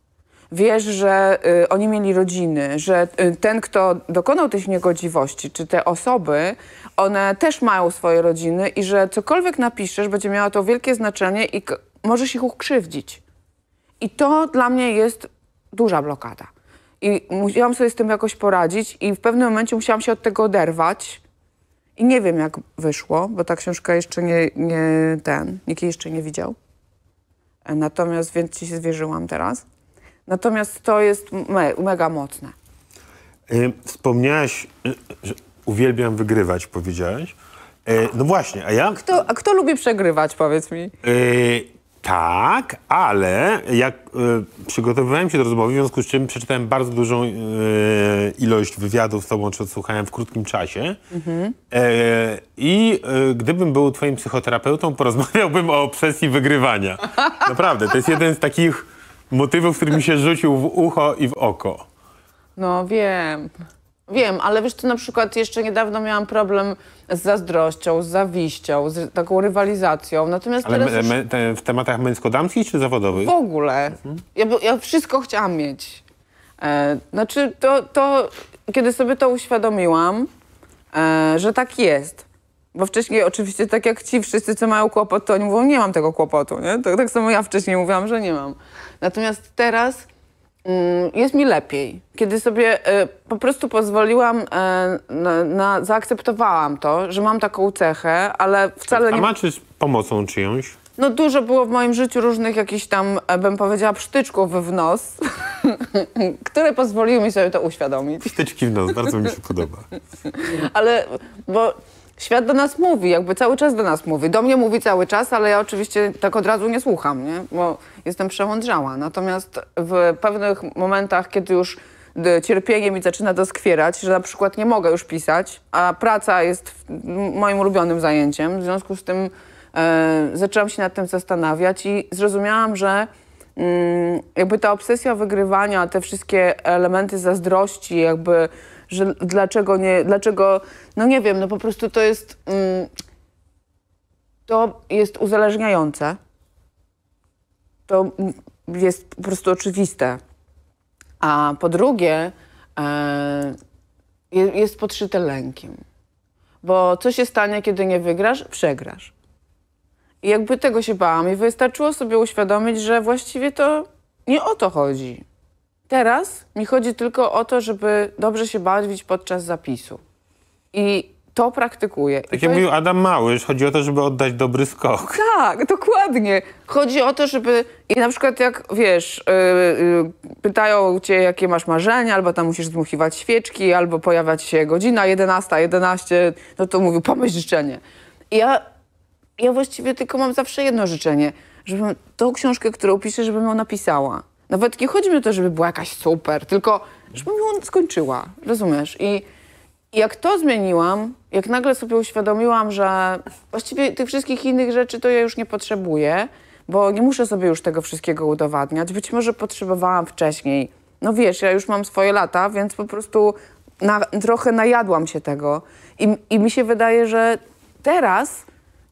[SPEAKER 1] wiesz, że y, oni mieli rodziny, że y, ten, kto dokonał tych niegodziwości, czy te osoby, one też mają swoje rodziny i że cokolwiek napiszesz, będzie miało to wielkie znaczenie i możesz ich ukrzywdzić. I to dla mnie jest duża blokada. I musiałam sobie z tym jakoś poradzić i w pewnym momencie musiałam się od tego oderwać. I nie wiem, jak wyszło, bo ta książka jeszcze nie, nie ten, nikt jej jeszcze nie widział. E, natomiast więc ci się zwierzyłam teraz. Natomiast to jest me mega mocne.
[SPEAKER 2] E, wspomniałeś, e, że uwielbiam wygrywać, powiedziałeś. E, no właśnie, a ja...
[SPEAKER 1] Kto, a kto lubi przegrywać, powiedz mi?
[SPEAKER 2] Tak, ale jak przygotowywałem się do rozmowy, w związku z czym przeczytałem bardzo dużą ilość wywiadów z tobą, czy odsłuchałem w krótkim czasie. Mhm. I gdybym był twoim psychoterapeutą, [laughs] porozmawiałbym o obsesji wygrywania. [laughs] Naprawdę, to jest jeden z takich motywu, który mi się rzucił w ucho i w oko.
[SPEAKER 1] No wiem. Wiem, ale wiesz, to na przykład jeszcze niedawno miałam problem z zazdrością, z zawiścią, z taką rywalizacją. Natomiast ale teraz. już...
[SPEAKER 2] te, w tematach męsko-damskich czy zawodowych? W
[SPEAKER 1] ogóle. Mhm. Ja, ja, wszystko chciałam mieć. E, znaczy, to, to kiedy sobie to uświadomiłam, e, że tak jest, bo wcześniej oczywiście tak jak ci wszyscy, co mają kłopot, to oni mówią, nie mam tego kłopotu, nie? Tak, tak samo ja wcześniej mówiłam, że nie mam. Natomiast teraz mm, jest mi lepiej. Kiedy sobie y, po prostu pozwoliłam, y, na, na, zaakceptowałam to, że mam taką cechę, ale wcale nie... A macie
[SPEAKER 2] z pomocą czyjąś?
[SPEAKER 1] No dużo było w moim życiu różnych jakichś tam, e, bym powiedziała, psztyczków w nos, [laughs] które pozwoliły mi sobie to uświadomić. Psztyczki
[SPEAKER 2] w nos, bardzo mi się podoba.
[SPEAKER 1] [laughs] Ale, bo świat do nas mówi, jakby cały czas do nas mówi. Do mnie mówi cały czas, ale ja oczywiście tak od razu nie słucham, nie? bo jestem przemądrzała. Natomiast w pewnych momentach, kiedy już y, cierpienie mi zaczyna doskwierać, że na przykład nie mogę już pisać, a praca jest moim ulubionym zajęciem, w związku z tym e, zaczęłam się nad tym zastanawiać i zrozumiałam, że mm, jakby ta obsesja wygrywania, te wszystkie elementy zazdrości, jakby że dlaczego nie, dlaczego, no nie wiem, no po prostu to jest, mm, to jest uzależniające. To jest po prostu oczywiste. A po drugie, e, jest podszyte lękiem. Bo co się stanie, kiedy nie wygrasz? Przegrasz. I jakby tego się bałam i wystarczyło sobie uświadomić, że właściwie to nie o to chodzi. Teraz mi chodzi tylko o to, żeby dobrze się bawić podczas zapisu. I to praktykuję. Tak jak mówił
[SPEAKER 2] Adam Małysz, chodzi o to, żeby oddać dobry skok.
[SPEAKER 1] Tak, dokładnie. Chodzi o to, żeby... I na przykład jak, wiesz, yy, yy, pytają cię, jakie masz marzenia, albo tam musisz zmuchiwać świeczki, albo pojawiać się godzina 11, 11, no to mówił, pomyśl życzenie. I ja, ja właściwie tylko mam zawsze jedno życzenie, żebym tą książkę, którą piszę, żebym ją napisała. Nawet nie chodzi mi o to, żeby była jakaś super, tylko żebym ją skończyła, rozumiesz? I jak to zmieniłam, jak nagle sobie uświadomiłam, że właściwie tych wszystkich innych rzeczy to ja już nie potrzebuję, bo nie muszę sobie już tego wszystkiego udowadniać. Być może potrzebowałam wcześniej. No wiesz, ja już mam swoje lata, więc po prostu na, trochę najadłam się tego. I, I mi się wydaje, że teraz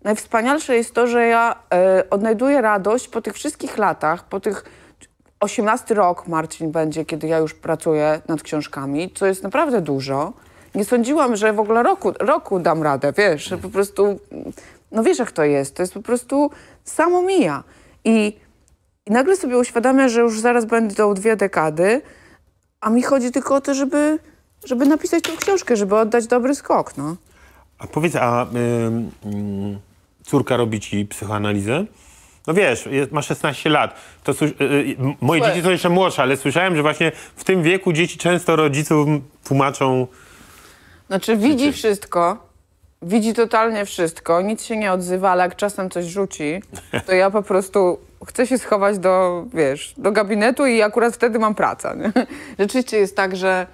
[SPEAKER 1] najwspanialsze jest to, że ja y, odnajduję radość po tych wszystkich latach, po tych 18 rok Marcin będzie, kiedy ja już pracuję nad książkami, co jest naprawdę dużo. Nie sądziłam, że w ogóle roku, roku dam radę, wiesz, że po prostu, no wiesz jak to jest, to jest po prostu samo mija. I, i nagle sobie uświadamiam, że już zaraz będą dwie dekady, a mi chodzi tylko o to, żeby, żeby napisać tą książkę, żeby oddać dobry skok, no.
[SPEAKER 2] A powiedz, a y, y, córka robi ci psychoanalizę? No wiesz, masz ma 16 lat. To, yy, moje Słuchaj. dzieci są jeszcze młodsze, ale słyszałem, że właśnie w tym wieku dzieci często rodziców tłumaczą.
[SPEAKER 1] Znaczy widzi wszystko, widzi totalnie wszystko, nic się nie odzywa, ale jak czasem coś rzuci, [laughs] to ja po prostu chcę się schować do, wiesz, do gabinetu i akurat wtedy mam pracę. Nie? [laughs] Rzeczywiście jest tak, że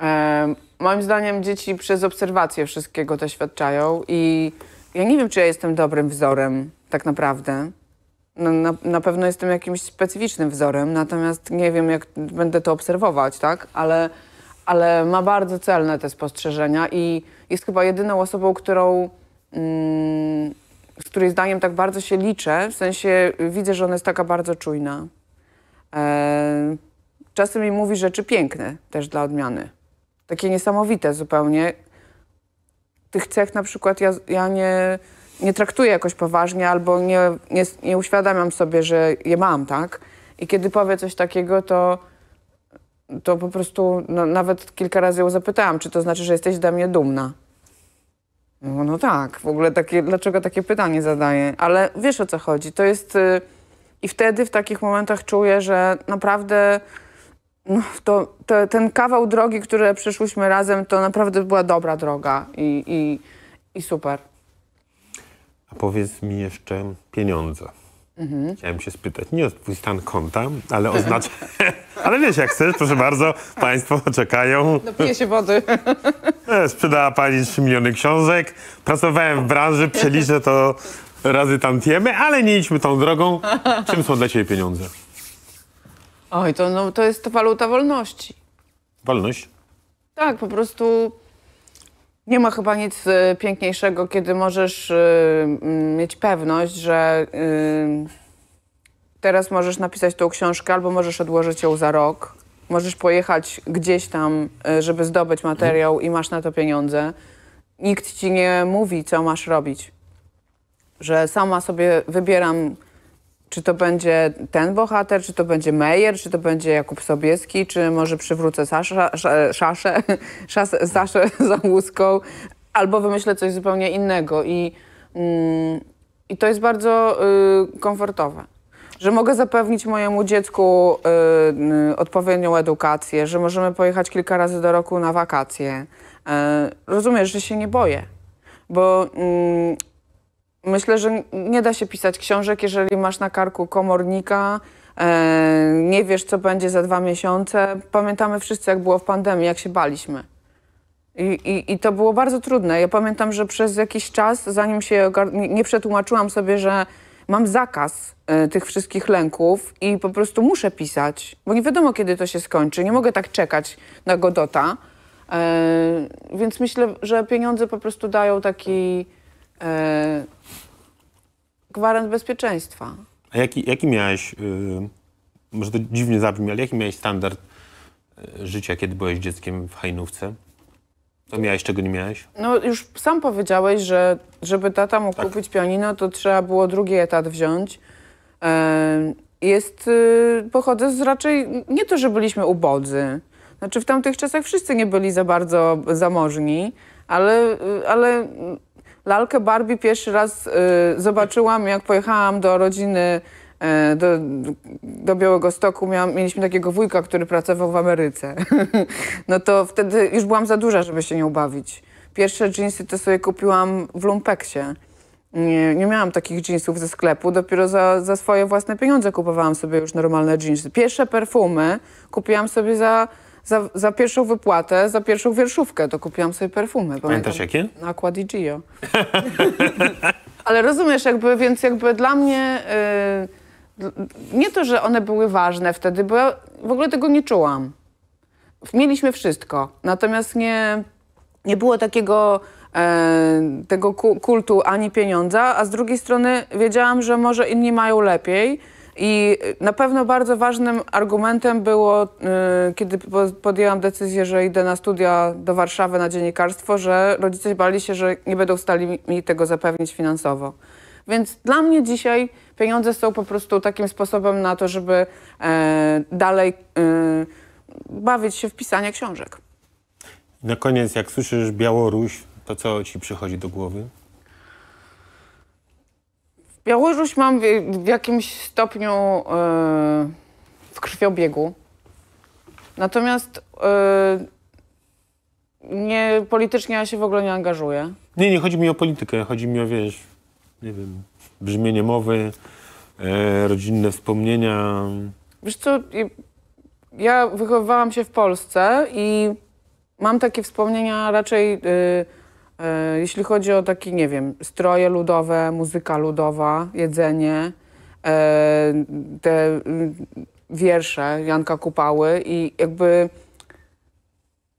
[SPEAKER 1] e, moim zdaniem dzieci przez obserwację wszystkiego doświadczają i ja nie wiem, czy ja jestem dobrym wzorem tak naprawdę. No, na, na pewno jestem jakimś specyficznym wzorem, natomiast nie wiem, jak będę to obserwować, tak? Ale, ale ma bardzo celne te spostrzeżenia i jest chyba jedyną osobą, którą, mm, z której zdaniem tak bardzo się liczę, w sensie widzę, że ona jest taka bardzo czujna. E, czasem mi mówi rzeczy piękne też dla odmiany. Takie niesamowite zupełnie. Tych cech na przykład ja, ja nie nie traktuję jakoś poważnie albo nie, nie, nie uświadamiam sobie, że je mam, tak? I kiedy powie coś takiego, to, to po prostu no, nawet kilka razy ją zapytałam, czy to znaczy, że jesteś dla mnie dumna? No, no tak, w ogóle takie, dlaczego takie pytanie zadaję? Ale wiesz o co chodzi, to jest... Y I wtedy w takich momentach czuję, że naprawdę no, to, to, ten kawał drogi, który przeszłyśmy razem, to naprawdę była dobra droga i, i, i super
[SPEAKER 2] powiedz mi jeszcze pieniądze. Mhm. Chciałem się spytać, nie o twój stan konta, ale oznacza... [laughs] ale wiesz, jak chcesz, proszę bardzo, państwo czekają. No się wody. [laughs] E, sprzedała pani 3 miliony książek, pracowałem w branży, przeliczę to razy tantiemy, ale nie idźmy tą drogą. Czym są dla ciebie pieniądze?
[SPEAKER 1] Oj, to, no, to jest waluta wolności. Wolność? Tak, po prostu nie ma chyba nic y, piękniejszego, kiedy możesz y, mm, mieć pewność, że y, teraz możesz napisać tą książkę albo możesz odłożyć ją za rok. Możesz pojechać gdzieś tam, żeby zdobyć materiał i masz na to pieniądze. Nikt ci nie mówi, co masz robić. Że sama sobie wybieram czy to będzie ten bohater, czy to będzie Meyer, czy to będzie Jakub Sobieski, czy może przywrócę Sasza, Saszę [laughs] za łuską, albo wymyślę coś zupełnie innego. I, mm, i to jest bardzo y, komfortowe że mogę zapewnić mojemu dziecku y, odpowiednią edukację, że możemy pojechać kilka razy do roku na wakacje. Y, rozumiesz, że się nie boję, bo mm, Myślę, że nie da się pisać książek, jeżeli masz na karku komornika, e, nie wiesz, co będzie za dwa miesiące. Pamiętamy wszyscy, jak było w pandemii, jak się baliśmy. I, i, I, to było bardzo trudne. Ja pamiętam, że przez jakiś czas, zanim się nie przetłumaczyłam sobie, że mam zakaz e, tych wszystkich lęków i po prostu muszę pisać, bo nie wiadomo, kiedy to się skończy. Nie mogę tak czekać na Godota. E, więc myślę, że pieniądze po prostu dają taki E, gwarant bezpieczeństwa.
[SPEAKER 2] A jaki, jaki miałeś, yy, może to dziwnie zabrzmi, ale jaki miałeś standard y, życia, kiedy byłeś dzieckiem w hajnówce? To miałeś, czego nie miałeś?
[SPEAKER 1] No już sam powiedziałeś, że żeby tata mógł tak. kupić pianino, to trzeba było drugi etat wziąć. E, jest, y, pochodzę z raczej, nie to, że byliśmy ubodzy. Znaczy w tamtych czasach wszyscy nie byli za bardzo zamożni, ale, y, ale Lalkę Barbie pierwszy raz y, zobaczyłam, jak pojechałam do rodziny y, do, do Białego Stoku mieliśmy takiego wujka, który pracował w Ameryce. [laughs] no to wtedy już byłam za duża, żeby się nie ubawić. Pierwsze dżinsy to sobie kupiłam w lumpeksie. Nie, nie miałam takich jeansów ze sklepu, dopiero za, za swoje własne pieniądze kupowałam sobie już normalne jeansy. Pierwsze perfumy kupiłam sobie za za, za, pierwszą wypłatę, za pierwszą wierszówkę, to kupiłam sobie perfumy. Pamiętasz jakie? Aqua di Gio. [laughs] Ale rozumiesz, jakby, więc jakby dla mnie... Y, nie to, że one były ważne wtedy, bo ja w ogóle tego nie czułam. Mieliśmy wszystko, natomiast nie, nie było takiego e, tego kultu ani pieniądza, a z drugiej strony wiedziałam, że może inni mają lepiej i na pewno bardzo ważnym argumentem było, y, kiedy podjęłam decyzję, że idę na studia do Warszawy na dziennikarstwo, że rodzice bali się, że nie będą w stali mi tego zapewnić finansowo. Więc dla mnie dzisiaj pieniądze są po prostu takim sposobem na to, żeby e, dalej y, bawić się w pisanie książek.
[SPEAKER 2] Na koniec, jak słyszysz Białoruś, to co ci przychodzi do głowy?
[SPEAKER 1] Białoruś mam w, w jakimś stopniu yy, w krwiobiegu. Natomiast yy, nie, politycznie ja się w ogóle nie angażuję.
[SPEAKER 2] Nie, nie chodzi mi o politykę, chodzi mi o, wiesz, nie wiem, brzmienie mowy, e, rodzinne wspomnienia.
[SPEAKER 1] Wiesz co, ja wychowywałam się w Polsce i mam takie wspomnienia raczej... Yy, E, jeśli chodzi o takie, nie wiem, stroje ludowe, muzyka ludowa, jedzenie, e, te mm, wiersze Janka Kupały i jakby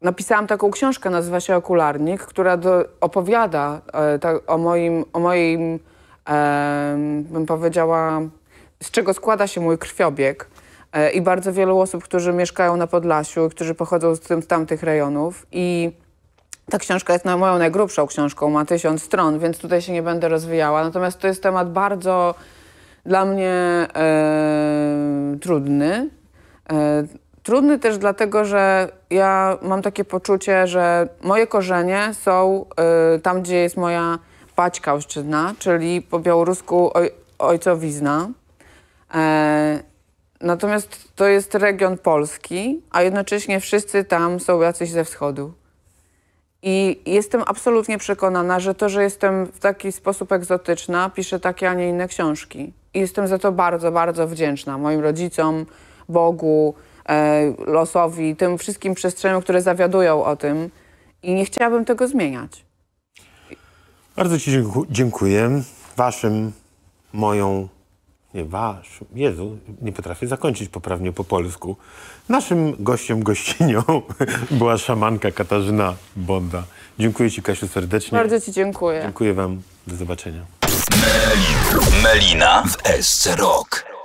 [SPEAKER 1] napisałam taką książkę, nazywa się Okularnik, która do, opowiada e, o moim, o moim bym powiedziała, z czego składa się mój krwiobieg. I bardzo wielu osób, którzy mieszkają na Podlasiu, którzy pochodzą z tamtych rejonów i ta książka jest moją najgrubszą książką, ma tysiąc stron, więc tutaj się nie będę rozwijała. Natomiast to jest temat bardzo dla mnie e, trudny. E, trudny też dlatego, że ja mam takie poczucie, że moje korzenie są e, tam, gdzie jest moja paćka ojczyzna, czyli po białorusku oj, ojcowizna. E, natomiast to jest region Polski, a jednocześnie wszyscy tam są jacyś ze wschodu. I jestem absolutnie przekonana, że to, że jestem w taki sposób egzotyczna, piszę takie, a nie inne książki. I jestem za to bardzo, bardzo wdzięczna moim rodzicom, Bogu, e, losowi, tym wszystkim przestrzeniom, które zawiadują o tym. I nie chciałabym tego zmieniać.
[SPEAKER 2] Bardzo Ci dziękuję. Waszym, moją, nie waszym, Jezu, nie potrafię zakończyć poprawnie po polsku. Naszym gościem, gościnią [laughs] była szamanka Katarzyna Bonda. Dziękuję Ci, Kasiu, serdecznie. Bardzo Ci dziękuję. Dziękuję Wam. Do zobaczenia.
[SPEAKER 1] Melina w SC Rock.